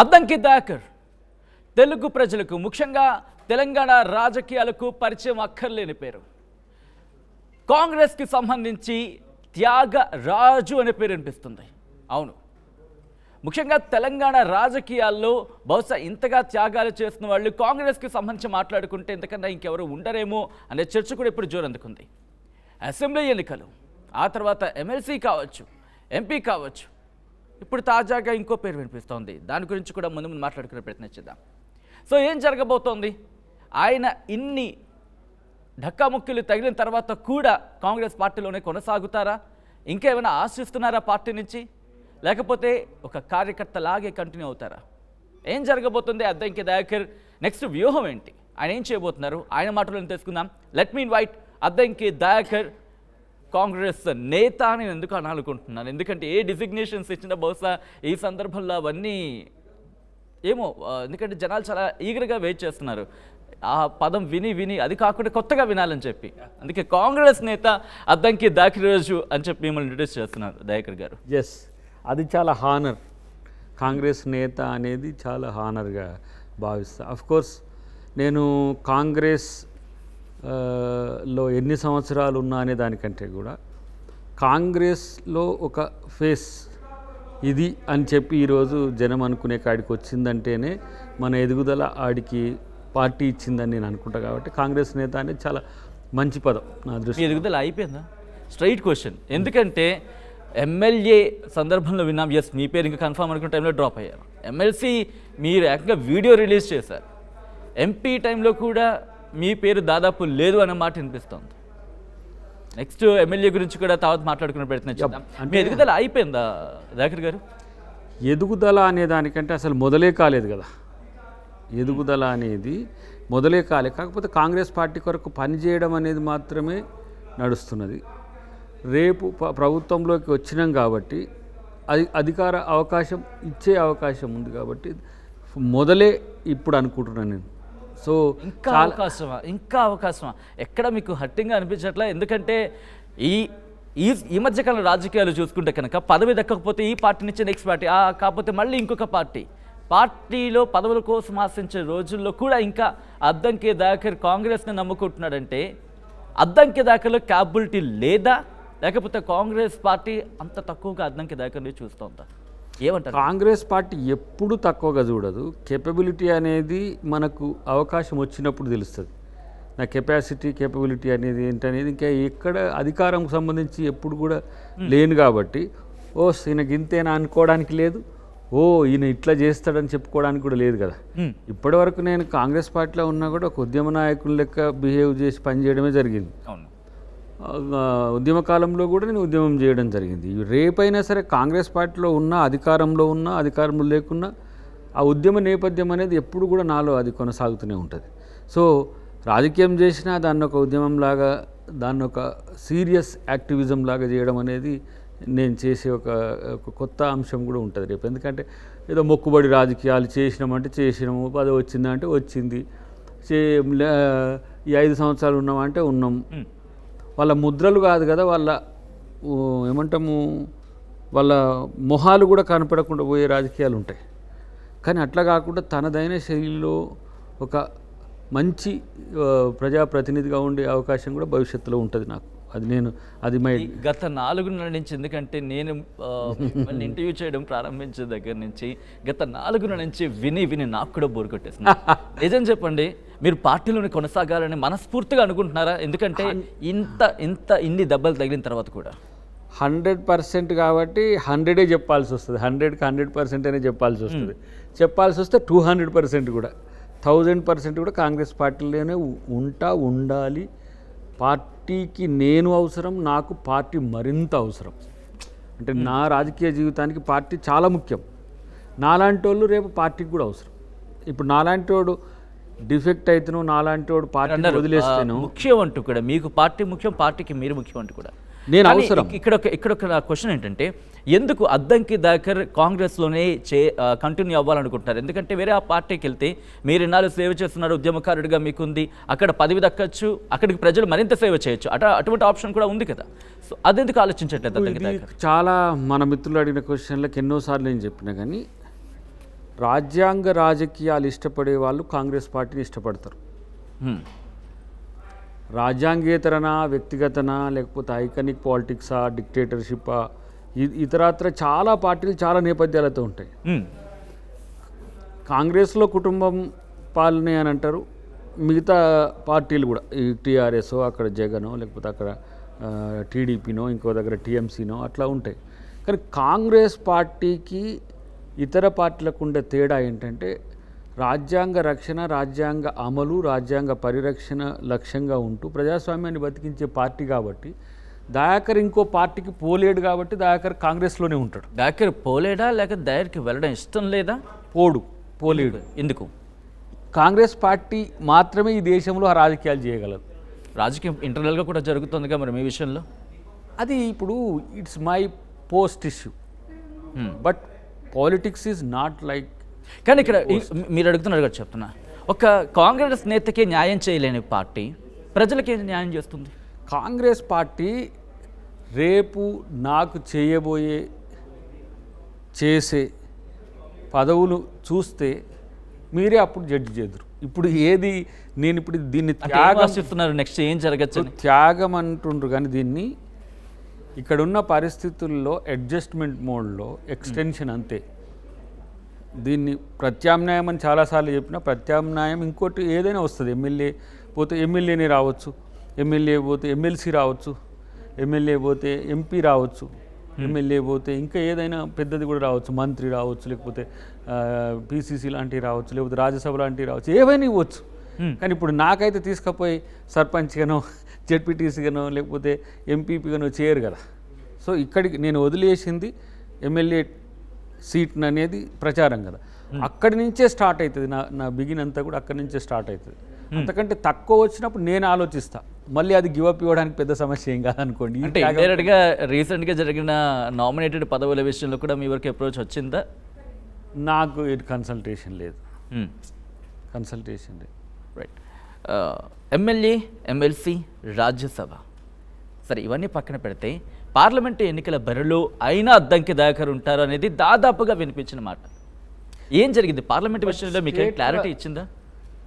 అద్దంకి దాకర్ తెలుగు ప్రజలకు ముఖ్యంగా తెలంగాణ రాజకీయాలకు పరిచయం అక్కర్లేని పేరు కాంగ్రెస్కి సంబంధించి త్యాగ రాజు అనే పేరు వినిపిస్తుంది అవును ముఖ్యంగా తెలంగాణ రాజకీయాల్లో బహుశా ఇంతగా త్యాగాలు చేస్తున్న వాళ్ళు కాంగ్రెస్కి సంబంధించి మాట్లాడుకుంటే ఇంతకన్నా ఇంకెవరు ఉండరేమో అనే చర్చ కూడా ఇప్పుడు జోరందుకుంది అసెంబ్లీ ఎన్నికలు ఆ తర్వాత ఎమ్మెల్సీ కావచ్చు ఎంపీ కావచ్చు ఇప్పుడు తాజాగా ఇంకో పేరు వినిపిస్తోంది దాని గురించి కూడా ముందు ముందు మాట్లాడుకునే ప్రయత్నం చేద్దాం సో ఏం జరగబోతోంది ఆయన ఇన్ని ఢక్కాముక్కీలు తగిలిన తర్వాత కూడా కాంగ్రెస్ పార్టీలోనే కొనసాగుతారా ఇంకేమైనా ఆశిస్తున్నారా పార్టీ నుంచి లేకపోతే ఒక కార్యకర్త లాగే కంటిన్యూ అవుతారా ఏం జరగబోతుంది అద్దంకి దయాకర్ నెక్స్ట్ వ్యూహం ఏంటి ఆయన ఏం చేయబోతున్నారు ఆయన మాటలను తెలుసుకుందాం let me invite Addanki Dayakar Congress నేత అని ఎందుకు అనాలనుకుంటున్నాను ఎందుకంటే ఏ డిజిగ్నేషన్స్ ఇచ్చినా బహుశా ఈ సందర్భంలో అవన్నీ ఏమో ఎందుకంటే జనాలు చాలా ఈగర్గా వెయిట్ చేస్తున్నారు ఆ పదం విని విని అది కాకుండా కొత్తగా వినాలని చెప్పి అందుకే కాంగ్రెస్ నేత అద్దంకి రోజు అని చెప్పి మిమ్మల్ని ఇంట్రడ్యూస్ చేస్తున్నారు దయాకర్ గారు ఎస్ అది చాలా హానర్ కాంగ్రెస్ నేత అనేది చాలా హానర్గా భావిస్తా అఫ్కోర్స్ నేను కాంగ్రెస్ లో ఎన్ని సంవత్సరాలు ఉన్నా అనే దానికంటే కూడా కాంగ్రెస్లో ఒక ఫేస్ ఇది అని చెప్పి ఈరోజు జనం అనుకునే కాడికి వచ్చిందంటేనే మన ఎదుగుదల ఆడికి పార్టీ ఇచ్చిందని నేను అనుకుంటా కాబట్టి కాంగ్రెస్ నేత అనేది చాలా మంచి పదం నా దృష్టి ఎదుగుదల అయిపోయిందా స్ట్రైట్ క్వశ్చన్ ఎందుకంటే ఎమ్మెల్యే సందర్భంలో విన్నాం ఎస్ మీ పేరు ఇంకా కన్ఫామ్ అనుకున్న టైంలో డ్రాప్ అయ్యారు ఎమ్మెల్సీ మీరు ఏకంగా వీడియో రిలీజ్ చేశారు ఎంపీ టైంలో కూడా మీ పేరు దాదాపు లేదు అన్న మాట వినిపిస్తుంది నెక్స్ట్ ఎమ్మెల్యే గురించి కూడా తర్వాత మాట్లాడుకునే ప్రయత్నం చేద్దాం మీ ఎదుగుదల అయిపోయిందా దాకర్ గారు ఎదుగుదల అనే దానికంటే అసలు మొదలే కాలేదు కదా ఎదుగుదల అనేది మొదలే కాలేదు కాకపోతే కాంగ్రెస్ పార్టీ కొరకు పనిచేయడం అనేది మాత్రమే నడుస్తున్నది రేపు ప్రభుత్వంలోకి వచ్చినాం కాబట్టి అది అధికార అవకాశం ఇచ్చే అవకాశం ఉంది కాబట్టి మొదలే ఇప్పుడు అనుకుంటున్నాను నేను సో ఇంకా అవకాశమా ఇంకా అవకాశమా ఎక్కడ మీకు హట్టింగ్గా అనిపించట్లే ఎందుకంటే ఈ ఈ ఈ మధ్యకాల రాజకీయాలు చూసుకుంటే కనుక పదవి దక్కకపోతే ఈ పార్టీ నుంచి నెక్స్ట్ పార్టీ కాకపోతే మళ్ళీ ఇంకొక పార్టీ పార్టీలో పదవుల కోసం ఆశించే రోజుల్లో కూడా ఇంకా అద్దంకి దాఖరి కాంగ్రెస్ని నమ్ముకుంటున్నాడంటే అద్దంకి దాఖలు క్యాపబిలిటీ లేదా లేకపోతే కాంగ్రెస్ పార్టీ అంత తక్కువగా అద్దంకి దాఖలు చూస్తూ ఏమంటారు కాంగ్రెస్ పార్టీ ఎప్పుడు తక్కువగా చూడదు కెపబిలిటీ అనేది మనకు అవకాశం వచ్చినప్పుడు తెలుస్తుంది నా కెపాసిటీ కేపబిలిటీ అనేది ఏంటనేది ఇంకా ఇక్కడ అధికారం సంబంధించి ఎప్పుడు కూడా లేను కాబట్టి ఓ ఈయనకి ఇంతేనా అనుకోవడానికి లేదు ఓ ఈయన ఇట్లా చేస్తాడని చెప్పుకోవడానికి కూడా లేదు కదా ఇప్పటి వరకు నేను కాంగ్రెస్ పార్టీలో ఉన్నా కూడా ఒక ఉద్యమ నాయకుల లెక్క బిహేవ్ చేసి పనిచేయడమే జరిగింది ఉద్యమ కాలంలో కూడా నేను ఉద్యమం చేయడం జరిగింది రేపైనా సరే కాంగ్రెస్ పార్టీలో ఉన్నా అధికారంలో ఉన్నా అధికారంలో లేకున్నా ఆ ఉద్యమ నేపథ్యం అనేది ఎప్పుడు కూడా నాలో అది కొనసాగుతూనే ఉంటుంది సో రాజకీయం చేసినా దాన్ని ఒక ఉద్యమంలాగా దాన్ని ఒక సీరియస్ యాక్టివిజం లాగా చేయడం అనేది నేను చేసే ఒక కొత్త అంశం కూడా ఉంటుంది రేపు ఎందుకంటే ఏదో మొక్కుబడి రాజకీయాలు చేసినామంటే చేసినాము అది వచ్చిందంటే వచ్చింది చే ఈ ఐదు సంవత్సరాలు ఉన్నామంటే ఉన్నాం వాళ్ళ ముద్రలు కాదు కదా వాళ్ళ ఏమంటాము వాళ్ళ మొహాలు కూడా కనపడకుండా పోయే రాజకీయాలు ఉంటాయి కానీ అట్లా కాకుండా తనదైన శైలిలో ఒక మంచి ప్రజాప్రతినిధిగా ఉండే అవకాశం కూడా భవిష్యత్తులో ఉంటుంది నాకు అది నేను అది మై గత నాలుగున్నర నుంచి ఎందుకంటే నేను ఇంటర్వ్యూ చేయడం ప్రారంభించే దగ్గర నుంచి గత నాలుగున్నర నుంచి విని విని నాకు కూడా బోర్ కొట్టేసింది నిజం చెప్పండి మీరు పార్టీలోని కొనసాగాలని మనస్ఫూర్తిగా అనుకుంటున్నారా ఎందుకంటే ఇంత ఇంత ఇన్ని దెబ్బలు తగిలిన తర్వాత కూడా హండ్రెడ్ పర్సెంట్ కాబట్టి హండ్రెడే చెప్పాల్సి వస్తుంది హండ్రెడ్కి హండ్రెడ్ పర్సెంట్ అనే చెప్పాల్సి వస్తుంది చెప్పాల్సి వస్తే టూ హండ్రెడ్ పర్సెంట్ కూడా థౌజండ్ పర్సెంట్ కూడా కాంగ్రెస్ పార్టీలోనే ఉంటా ఉండాలి పార్ట్ పార్టీకి నేను అవసరం నాకు పార్టీ మరింత అవసరం అంటే నా రాజకీయ జీవితానికి పార్టీ చాలా ముఖ్యం నాలాంటి వాళ్ళు రేపు పార్టీకి కూడా అవసరం ఇప్పుడు నాలాంటి వాడు డిఫెక్ట్ అవుతాను నాలాంటి వాడు పార్టీ వదిలేస్తాను ముఖ్యం అంటూ కూడా మీకు పార్టీ ముఖ్యం పార్టీకి మీరు ముఖ్యం అంటూ కూడా నేను అవసరం ఇక్కడ ఇక్కడ ఒక క్వశ్చన్ ఏంటంటే ఎందుకు అద్దంకి దాకర్ కాంగ్రెస్లోనే చే కంటిన్యూ అవ్వాలనుకుంటున్నారు ఎందుకంటే వేరే ఆ పార్టీకి వెళ్తే మీరు ఇన్నాళ్ళు సేవ చేస్తున్నారు ఉద్యమకారుడిగా మీకుంది అక్కడ పదవి దక్కచ్చు అక్కడికి ప్రజలు మరింత సేవ చేయొచ్చు అట అటువంటి ఆప్షన్ కూడా ఉంది కదా సో అదెందుకు ఆలోచించట్లేదు అద్దంకి దాకర్ చాలా మన మిత్రులు అడిగిన క్వశ్చన్లకు ఎన్నోసార్లు నేను చెప్పినా కానీ రాజ్యాంగ రాజకీయాలు ఇష్టపడే వాళ్ళు కాంగ్రెస్ పార్టీని ఇష్టపడతారు రాజ్యాంగేతరనా వ్యక్తిగతనా లేకపోతే ఐకనిక్ పాలిటిక్సా డిక్టేటర్షిప్పా ఇతరత్ర చాలా పార్టీలు చాలా నేపథ్యాలతో ఉంటాయి కాంగ్రెస్లో కుటుంబం పాలనే అని అంటారు మిగతా పార్టీలు కూడా ఈ టీఆర్ఎస్ అక్కడ జగనో లేకపోతే అక్కడ టీడీపీనో ఇంకో దగ్గర టీఎంసీనో అట్లా ఉంటాయి కానీ కాంగ్రెస్ పార్టీకి ఇతర పార్టీలకు ఉండే తేడా ఏంటంటే రాజ్యాంగ రక్షణ రాజ్యాంగ అమలు రాజ్యాంగ పరిరక్షణ లక్ష్యంగా ఉంటూ ప్రజాస్వామ్యాన్ని బతికించే పార్టీ కాబట్టి దయాకర్ ఇంకో పార్టీకి పోలేడు కాబట్టి దయాకర్ కాంగ్రెస్లోనే ఉంటాడు దయాకర్ పోలేడా లేక దయాకర్కి వెళ్ళడం ఇష్టం లేదా పోడు పోలేడు ఎందుకు కాంగ్రెస్ పార్టీ మాత్రమే ఈ దేశంలో ఆ రాజకీయాలు చేయగలదు రాజకీయం ఇంటర్నల్గా కూడా జరుగుతుందిగా మరి మీ విషయంలో అది ఇప్పుడు it's my post issue but politics is not like కానీ ఇక్కడ మీరు అడుగుతున్నారు కదా చెప్తున్నా ఒక కాంగ్రెస్ నేతకి న్యాయం చేయలేని పార్టీ ప్రజలకే న్యాయం చేస్తుంది కాంగ్రెస్ పార్టీ రేపు నాకు చేయబోయే చేసే పదవులు చూస్తే మీరే అప్పుడు జడ్జి చేదురు ఇప్పుడు ఏది నేను ఇప్పుడు దీన్ని త్యాగం చెప్తున్నారు నెక్స్ట్ ఏం జరగచ్చు త్యాగం అంటుండ్రు కానీ దీన్ని ఇక్కడున్న పరిస్థితుల్లో అడ్జస్ట్మెంట్ మోడ్లో ఎక్స్టెన్షన్ అంతే దీన్ని ప్రత్యామ్నాయం అని చాలాసార్లు చెప్పిన ప్రత్యామ్నాయం ఇంకోటి ఏదైనా వస్తుంది ఎమ్మెల్యే పోతే ఎమ్మెల్యేనే రావచ్చు ఎమ్మెల్యే పోతే ఎమ్మెల్సీ రావచ్చు ఎమ్మెల్యే పోతే ఎంపీ రావచ్చు ఎమ్మెల్యే పోతే ఇంకా ఏదైనా పెద్దది కూడా రావచ్చు మంత్రి రావచ్చు లేకపోతే పీసీసీ లాంటివి రావచ్చు లేకపోతే రాజ్యసభ లాంటివి రావచ్చు ఏవైనా ఇవ్వచ్చు కానీ ఇప్పుడు నాకైతే తీసుకుపోయి సర్పంచ్గానో జెడ్పీటీసీగానో లేకపోతే ఎంపీపీగానో చేయరు కదా సో ఇక్కడికి నేను వదిలేసింది ఎమ్మెల్యే సీట్ అనేది ప్రచారం కదా అక్కడి నుంచే స్టార్ట్ అవుతుంది నా నా బిగిన్ అంతా కూడా అక్కడి నుంచే స్టార్ట్ అవుతుంది Hmm. అంతకంటే తక్కువ వచ్చినప్పుడు నేను ఆలోచిస్తా మళ్ళీ అది గివప్ ఇవ్వడానికి పెద్ద సమస్య ఏం కాదనుకోండి అంటే ఇండైరెక్ట్గా రీసెంట్గా జరిగిన నామినేటెడ్ పదవుల విషయంలో కూడా మీ వరకు అప్రోచ్ వచ్చిందా నాకు కన్సల్టేషన్ లేదు hmm. కన్సల్టేషన్ లేదు రైట్ ఎమ్మెల్యే ఎమ్మెల్సీ రాజ్యసభ సరే ఇవన్నీ పక్కన పెడితే పార్లమెంట్ ఎన్నికల బరిలో అయినా అద్దంకి దాకరు ఉంటారు అనేది దాదాపుగా వినిపించిన మాట ఏం జరిగింది పార్లమెంట్ విషయంలో మీకు క్లారిటీ ఇచ్చిందా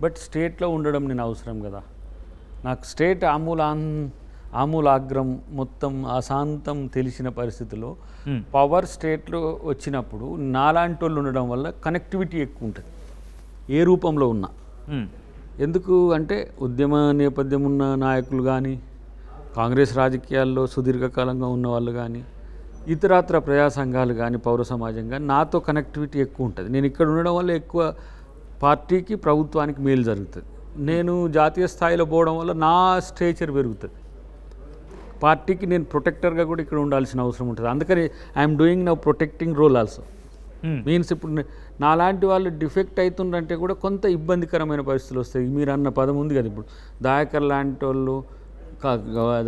బట్ స్టేట్లో ఉండడం నేను అవసరం కదా నాకు స్టేట్ ఆమూలాన్ ఆమూలాగ్రం మొత్తం అశాంతం తెలిసిన పరిస్థితిలో పవర్ స్టేట్లో వచ్చినప్పుడు నాలాంటి వాళ్ళు ఉండడం వల్ల కనెక్టివిటీ ఎక్కువ ఉంటుంది ఏ రూపంలో ఉన్నా ఎందుకు అంటే ఉద్యమ నేపథ్యం ఉన్న నాయకులు కానీ కాంగ్రెస్ రాజకీయాల్లో సుదీర్ఘకాలంగా ఉన్న వాళ్ళు కానీ ఇతరాత్ర ప్రజా సంఘాలు కానీ పౌర సమాజం కానీ నాతో కనెక్టివిటీ ఎక్కువ ఉంటుంది నేను ఇక్కడ ఉండడం వల్ల ఎక్కువ పార్టీకి ప్రభుత్వానికి మేలు జరుగుతుంది నేను జాతీయ స్థాయిలో పోవడం వల్ల నా స్టేచర్ పెరుగుతుంది పార్టీకి నేను ప్రొటెక్టర్గా కూడా ఇక్కడ ఉండాల్సిన అవసరం ఉంటుంది అందుకని I'm doing now protecting role also means ఇప్పుడు నాలాంటి వాళ్ళు డిఫెక్ట్ అవుతుండంటే కూడా కొంత ఇబ్బందికరమైన పరిస్థితులు వస్తాయి మీరు అన్న పదం ఉంది కదా ఇప్పుడు దాయకర్ లాంటి వాళ్ళు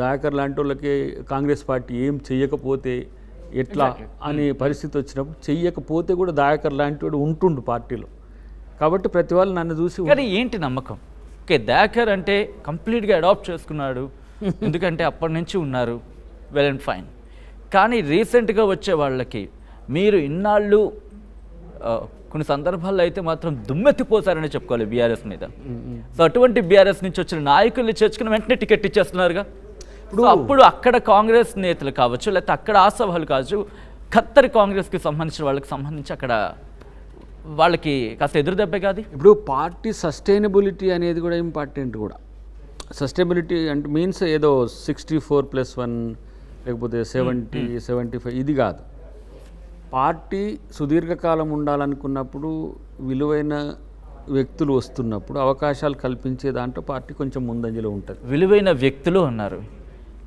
దాయకర్ లాంటి వాళ్ళకి కాంగ్రెస్ పార్టీ ఏం చేయకపోతే ఎట్లా అనే పరిస్థితి వచ్చినప్పుడు చెయ్యకపోతే కూడా దాయకర్ లాంటి వాడు ఉంటుండు పార్టీలో కాబట్టి ప్రతి వాళ్ళు నన్ను చూసి కానీ ఏంటి నమ్మకం ఓకే దాకర్ అంటే కంప్లీట్గా అడాప్ట్ చేసుకున్నాడు ఎందుకంటే అప్పటి నుంచి ఉన్నారు వెల్ అండ్ ఫైన్ కానీ రీసెంట్గా వచ్చే వాళ్ళకి మీరు ఇన్నాళ్ళు కొన్ని సందర్భాల్లో అయితే మాత్రం దుమ్మెత్తిపోతారని చెప్పుకోవాలి బీఆర్ఎస్ మీద సో అటువంటి బీఆర్ఎస్ నుంచి వచ్చిన నాయకుల్ని చేర్చుకుని వెంటనే టికెట్ ఇచ్చేస్తున్నారుగా ఇప్పుడు అప్పుడు అక్కడ కాంగ్రెస్ నేతలు కావచ్చు లేకపోతే అక్కడ ఆశావాహులు కావచ్చు ఖత్తర్ కాంగ్రెస్కి సంబంధించిన వాళ్ళకి సంబంధించి అక్కడ వాళ్ళకి కాస్త ఎదురు దెబ్బే కాదు ఇప్పుడు పార్టీ సస్టైనబిలిటీ అనేది కూడా ఇంపార్టెంట్ కూడా సస్టైనబిలిటీ అంటే మీన్స్ ఏదో సిక్స్టీ ఫోర్ ప్లస్ వన్ లేకపోతే సెవెంటీ సెవెంటీ ఫైవ్ ఇది కాదు పార్టీ సుదీర్ఘకాలం ఉండాలనుకున్నప్పుడు విలువైన వ్యక్తులు వస్తున్నప్పుడు అవకాశాలు కల్పించే దాంట్లో పార్టీ కొంచెం ముందంజలో ఉంటుంది విలువైన వ్యక్తులు ఉన్నారు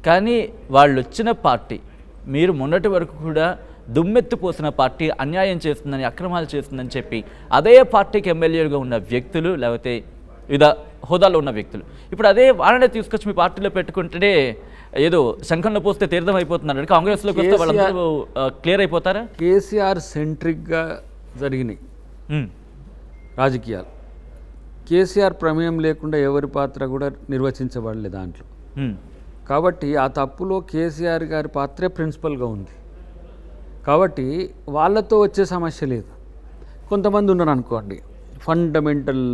కానీ వాళ్ళు వచ్చిన పార్టీ మీరు మొన్నటి వరకు కూడా దుమ్మెత్తిపోసిన పార్టీ అన్యాయం చేస్తుందని అక్రమాలు చేస్తుందని చెప్పి అదే పార్టీకి ఎమ్మెల్యేలుగా ఉన్న వ్యక్తులు లేకపోతే వివిధ హోదాలో ఉన్న వ్యక్తులు ఇప్పుడు అదే వాళ్ళని తీసుకొచ్చి మీ పార్టీలో పెట్టుకుంటే ఏదో శంఖంలో పోస్తే తీర్థం అయిపోతున్నారు కాంగ్రెస్లోకి వస్తే వాళ్ళందరూ క్లియర్ అయిపోతారా కేసీఆర్ సెంట్రిక్గా జరిగినాయి రాజకీయాలు కేసీఆర్ ప్రమేయం లేకుండా ఎవరి పాత్ర కూడా నిర్వచించబడలేదు దాంట్లో కాబట్టి ఆ తప్పులో కేసీఆర్ గారి పాత్రే ప్రిన్సిపల్గా ఉంది కాబట్టి వాళ్ళతో వచ్చే సమస్య లేదు కొంతమంది ఉన్నారు అనుకోండి ఫండమెంటల్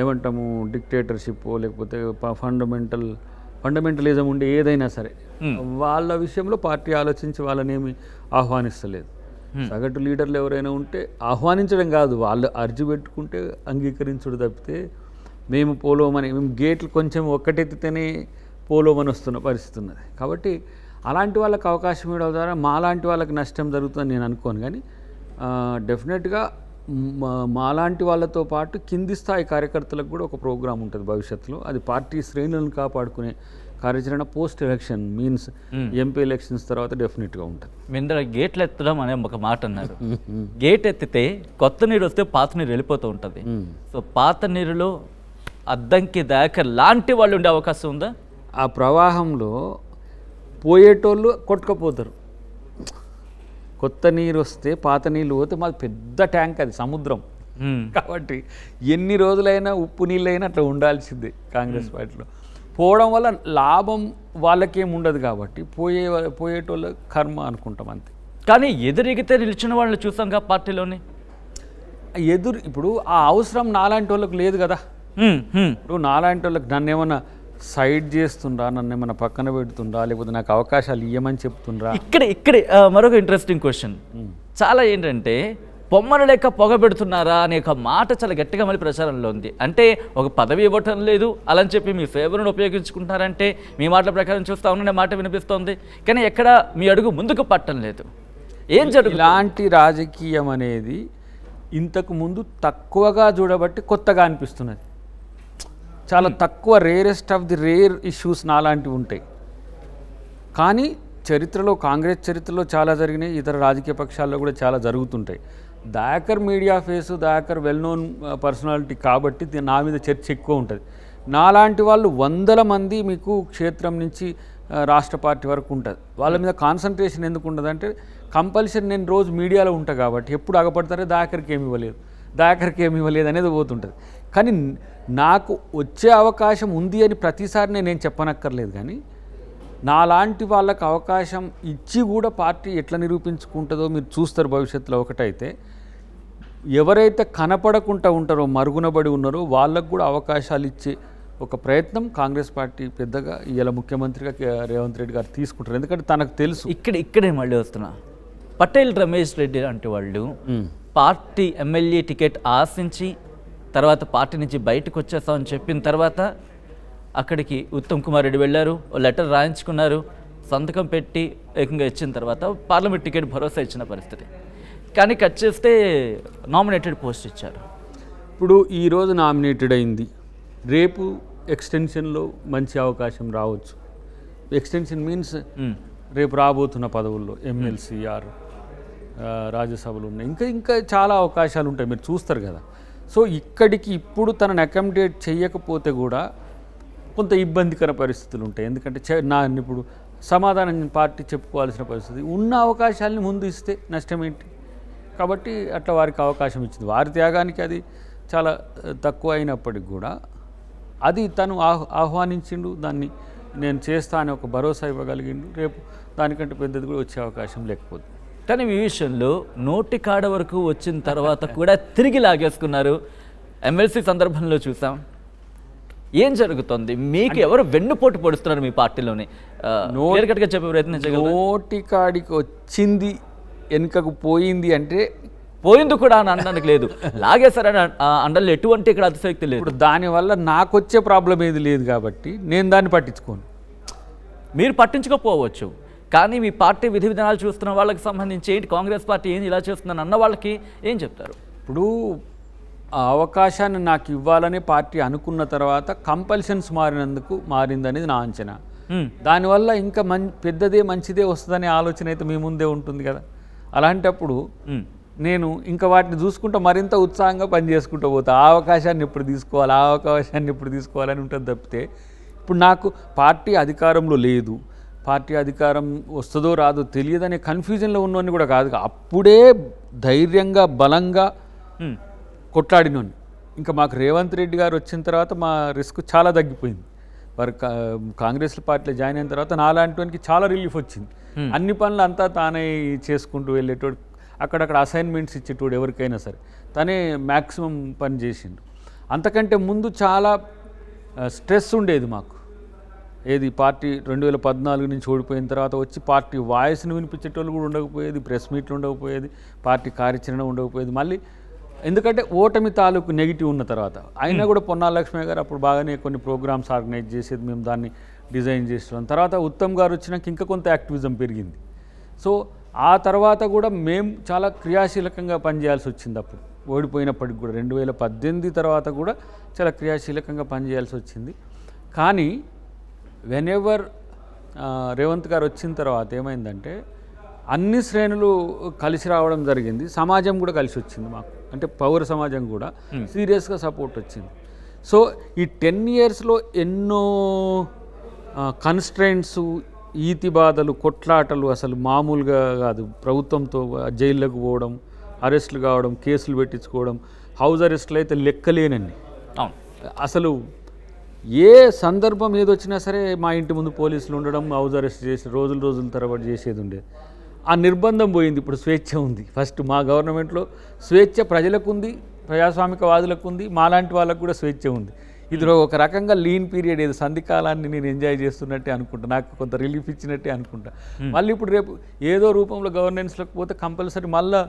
ఏమంటాము డిక్టేటర్షిప్ లేకపోతే ఫండమెంటల్ ఫండమెంటలిజం ఉండే ఏదైనా సరే వాళ్ళ విషయంలో పార్టీ ఆలోచించి వాళ్ళనేమి ఆహ్వానిస్తలేదు సగటు లీడర్లు ఎవరైనా ఉంటే ఆహ్వానించడం కాదు వాళ్ళు అర్జీ పెట్టుకుంటే అంగీకరించుడు తప్పితే మేము పోలోమని మేము గేట్లు కొంచెం ఒక్కటెత్తితేనే పోలోమని వస్తున్న పరిస్థితి ఉన్నది కాబట్టి అలాంటి వాళ్ళకి అవకాశం ఇవ్వడం ద్వారా మాలాంటి వాళ్ళకి నష్టం జరుగుతుందని నేను అనుకోను కానీ డెఫినెట్గా మాలాంటి వాళ్ళతో పాటు కింది స్థాయి కార్యకర్తలకు కూడా ఒక ప్రోగ్రాం ఉంటుంది భవిష్యత్తులో అది పార్టీ శ్రేణులను కాపాడుకునే కార్యాచరణ post election means MP elections తర్వాత డెఫినెట్గా ఉంటుంది మిందర గేట్లు ఎత్తడం అనే ఒక మాట అన్నారు గేట్ ఎత్తితే కొత్త నీరు వస్తే పాత నీరు వెళ్ళిపోతూ ఉంటుంది సో పాత నీరులో అద్దంకి దాకా లాంటి వాళ్ళు ఉండే అవకాశం ఉందా ఆ ప్రవాహంలో పోయేటోళ్ళు కొట్టుకపోతారు కొత్త నీరు వస్తే పాత నీళ్ళు పోతే మాది పెద్ద ట్యాంక్ అది సముద్రం కాబట్టి ఎన్ని రోజులైనా ఉప్పు నీళ్ళైనా అట్లా ఉండాల్సిందే కాంగ్రెస్ పార్టీలో పోవడం వల్ల లాభం వాళ్ళకేం ఉండదు కాబట్టి పోయే పోయేటోళ్ళు కర్మ అనుకుంటాం అంతే కానీ ఎదురెగితే నిలిచిన వాళ్ళని చూసాంగా పార్టీలోని ఎదురు ఇప్పుడు ఆ అవసరం నాలాంటి వాళ్ళకు లేదు కదా ఇప్పుడు నాలాంటి వాళ్ళకి నన్ను ఏమన్నా సైడ్ చేస్తుండ్రా నన్ను ఏమైనా పక్కన పెడుతుండ్రా లేకపోతే నాకు అవకాశాలు ఇవ్వమని చెప్తుండ్రా ఇక్కడ ఇక్కడే మరొక ఇంట్రెస్టింగ్ క్వశ్చన్ చాలా ఏంటంటే బొమ్మను లేక పొగ పెడుతున్నారా అనే ఒక మాట చాలా గట్టిగా మళ్ళీ ప్రచారంలో ఉంది అంటే ఒక పదవి ఇవ్వటం లేదు అలా అని చెప్పి మీ ఫేవర్ను ఉపయోగించుకుంటున్నారంటే మీ మాటల ప్రకారం చూస్తా ఉన్న మాట వినిపిస్తోంది కానీ ఎక్కడ మీ అడుగు ముందుకు పట్టడం లేదు ఏం జరుగు ఇలాంటి రాజకీయం అనేది ఇంతకు ముందు తక్కువగా చూడబట్టి కొత్తగా అనిపిస్తున్నది చాలా తక్కువ rarest of the rare issues నాలాంటివి ఉంటాయి కానీ చరిత్రలో కాంగ్రెస్ చరిత్రలో చాలా జరిగినాయి ఇతర రాజకీయ పక్షాల్లో కూడా చాలా జరుగుతుంటాయి Dayakar media face Dayakar well known personality కాబట్టి నా మీద చర్చ ఎక్కువ ఉంటుంది నాలాంటి వాళ్ళు వందల మంది మీకు క్షేత్రం నుంచి uh, రాష్ట్ర పార్టీ వరకు ఉంటుంది వాళ్ళ మీద కాన్సన్ట్రేషన్ ఎందుకు ఉండదంటే కంపల్సరీ నేను రోజు మీడియాలో ఉంటా కాబట్టి ఎప్పుడు అగపడతారో దాకరికి ఏమి ఇవ్వలేదు దాకరికి ఏమి ఇవ్వలేదు అనేది పోతుంటుంది కానీ నాకు వచ్చే అవకాశం ఉంది అని ప్రతిసారి నేను చెప్పనక్కర్లేదు కానీ నాలాంటి వాళ్ళకు అవకాశం ఇచ్చి కూడా పార్టీ ఎట్లా నిరూపించుకుంటుందో మీరు చూస్తారు భవిష్యత్తులో ఒకటైతే ఎవరైతే కనపడకుండా ఉంటారో మరుగునబడి ఉన్నారో వాళ్ళకు కూడా అవకాశాలు ఇచ్చే ఒక ప్రయత్నం కాంగ్రెస్ పార్టీ పెద్దగా ఇలా ముఖ్యమంత్రిగా రేవంత్ రెడ్డి గారు తీసుకుంటారు ఎందుకంటే తనకు తెలుసు ఇక్కడ ఇక్కడే మళ్ళీ వస్తున్నా పటేల్ రమేష్ రెడ్డి లాంటి వాళ్ళు పార్టీ ఎమ్మెల్యే టికెట్ ఆశించి తర్వాత పార్టీ నుంచి బయటకు వచ్చేస్తామని చెప్పిన తర్వాత అక్కడికి ఉత్తమ్ కుమార్ రెడ్డి వెళ్ళారు లెటర్ రాయించుకున్నారు సంతకం పెట్టి ఏకంగా ఇచ్చిన తర్వాత పార్లమెంట్ టికెట్ భరోసా ఇచ్చిన పరిస్థితి కానీ కట్ చేస్తే నామినేటెడ్ పోస్ట్ ఇచ్చారు ఇప్పుడు ఈరోజు నామినేటెడ్ అయింది రేపు ఎక్స్టెన్షన్లో మంచి అవకాశం రావచ్చు ఎక్స్టెన్షన్ మీన్స్ రేపు రాబోతున్న పదవుల్లో ఎమ్మెల్సీ రాజ్యసభలు ఉన్నాయి ఇంకా ఇంకా చాలా అవకాశాలు ఉంటాయి మీరు చూస్తారు కదా సో ఇక్కడికి ఇప్పుడు తనని అకామిడేట్ చేయకపోతే కూడా కొంత ఇబ్బందికర పరిస్థితులు ఉంటాయి ఎందుకంటే నా ఇప్పుడు సమాధానం పార్టీ చెప్పుకోవాల్సిన పరిస్థితి ఉన్న అవకాశాలని ముందు ఇస్తే నష్టం ఏంటి కాబట్టి అట్లా వారికి అవకాశం ఇచ్చింది వారి త్యాగానికి అది చాలా తక్కువ అయినప్పటికి కూడా అది తను ఆహ్వానించిండు దాన్ని నేను చేస్తా అని ఒక భరోసా ఇవ్వగలిగిండు రేపు దానికంటే పెద్దది కూడా వచ్చే అవకాశం లేకపోతుంది కానీ విషయంలు విషయంలో నోటి కాడ వరకు వచ్చిన తర్వాత కూడా తిరిగి లాగేసుకున్నారు ఎమ్మెల్సీ సందర్భంలో చూసాం ఏం జరుగుతుంది మీకు ఎవరు వెన్నుపోటు పొడుస్తున్నారు మీ పార్టీలోని నేరుగట్టుగా చెప్పే ప్రయత్నం నోటి కాడికి వచ్చింది వెనుకకు పోయింది అంటే పోయింది కూడా అని అనడానికి లేదు లాగేశారని అండలు ఎటువంటి ఇక్కడ అతిశక్తి లేదు ఇప్పుడు దానివల్ల నాకు వచ్చే ప్రాబ్లం ఏది లేదు కాబట్టి నేను దాన్ని పట్టించుకోను మీరు పట్టించుకోకపోవచ్చు కానీ మీ పార్టీ విధి విధానాలు చూస్తున్న వాళ్ళకి సంబంధించి ఏంటి కాంగ్రెస్ పార్టీ ఏం ఇలా చేస్తుందని అన్న వాళ్ళకి ఏం చెప్తారు ఇప్పుడు ఆ అవకాశాన్ని నాకు ఇవ్వాలని పార్టీ అనుకున్న తర్వాత కంపల్షన్స్ మారినందుకు మారిందనేది నా అంచనా దానివల్ల ఇంకా మం పెద్దదే మంచిదే వస్తుందనే ఆలోచన అయితే మీ ముందే ఉంటుంది కదా అలాంటప్పుడు నేను ఇంకా వాటిని చూసుకుంటూ మరింత ఉత్సాహంగా పనిచేసుకుంటూ పోతా ఆ అవకాశాన్ని ఎప్పుడు తీసుకోవాలి ఆ అవకాశాన్ని ఎప్పుడు తీసుకోవాలని ఉంటుంది తప్పితే ఇప్పుడు నాకు పార్టీ అధికారంలో లేదు పార్టీ అధికారం వస్తుందో రాదో తెలియదనే కన్ఫ్యూజన్లో ఉన్నవని కూడా కాదు అప్పుడే ధైర్యంగా బలంగా కొట్లాడినోని ఇంకా మాకు రేవంత్ రెడ్డి గారు వచ్చిన తర్వాత మా రిస్క్ చాలా తగ్గిపోయింది వారు కాంగ్రెస్ పార్టీలో జాయిన్ అయిన తర్వాత నాలాంటివానికి చాలా రిలీఫ్ వచ్చింది అన్ని పనులు అంతా తానే చేసుకుంటూ వెళ్ళేటోడు అక్కడక్కడ అసైన్మెంట్స్ ఇచ్చేటోడు ఎవరికైనా సరే తనే మ్యాక్సిమం పని చేసిండు అంతకంటే ముందు చాలా స్ట్రెస్ ఉండేది మాకు ఏది పార్టీ రెండు వేల పద్నాలుగు నుంచి ఓడిపోయిన తర్వాత వచ్చి పార్టీ వాయిస్ని వినిపించేటోళ్ళు కూడా ఉండకపోయేది ప్రెస్ మీట్లు ఉండకపోయేది పార్టీ కార్యాచరణ ఉండకపోయేది మళ్ళీ ఎందుకంటే ఓటమి తాలూకు నెగిటివ్ ఉన్న తర్వాత అయినా కూడా పొన్నాల లక్ష్మి గారు అప్పుడు బాగానే కొన్ని ప్రోగ్రామ్స్ ఆర్గనైజ్ చేసేది మేము దాన్ని డిజైన్ చేసినాం తర్వాత ఉత్తమ్ గారు వచ్చినాక ఇంకా కొంత యాక్టివిజం పెరిగింది సో ఆ తర్వాత కూడా మేము చాలా క్రియాశీలకంగా పనిచేయాల్సి వచ్చింది అప్పుడు ఓడిపోయినప్పటికి కూడా రెండు వేల పద్దెనిమిది తర్వాత కూడా చాలా క్రియాశీలకంగా పనిచేయాల్సి వచ్చింది కానీ వెన్ ఎవర్ రేవంత్ గారు వచ్చిన తర్వాత ఏమైందంటే అన్ని శ్రేణులు కలిసి రావడం జరిగింది సమాజం కూడా కలిసి వచ్చింది మాకు అంటే పౌర సమాజం కూడా సీరియస్గా సపోర్ట్ వచ్చింది సో ఈ టెన్ ఇయర్స్లో ఎన్నో కన్స్ట్రెంట్స్ ఈతి బాధలు కొట్లాటలు అసలు మామూలుగా కాదు ప్రభుత్వంతో జైళ్ళకు పోవడం అరెస్టులు కావడం కేసులు పెట్టించుకోవడం హౌస్ అరెస్టులు అయితే లెక్కలేనండి అసలు ఏ సందర్భం ఏదొచ్చినా సరే మా ఇంటి ముందు పోలీసులు ఉండడం హౌస్ అరెస్ట్ చేసి రోజులు రోజుల తర్వాత చేసేది ఉండేది ఆ నిర్బంధం పోయింది ఇప్పుడు స్వేచ్ఛ ఉంది ఫస్ట్ మా గవర్నమెంట్లో స్వేచ్ఛ ప్రజలకు ఉంది ప్రజాస్వామికవాదులకు ఉంది మాలాంటి వాళ్ళకు కూడా స్వేచ్ఛ ఉంది ఇది ఒక రకంగా లీన్ పీరియడ్ ఏది సంధికాలాన్ని నేను ఎంజాయ్ చేస్తున్నట్టే అనుకుంటా నాకు కొంత రిలీఫ్ ఇచ్చినట్టే అనుకుంటా మళ్ళీ ఇప్పుడు రేపు ఏదో రూపంలో గవర్నెన్స్లోకి పోతే కంపల్సరీ మళ్ళీ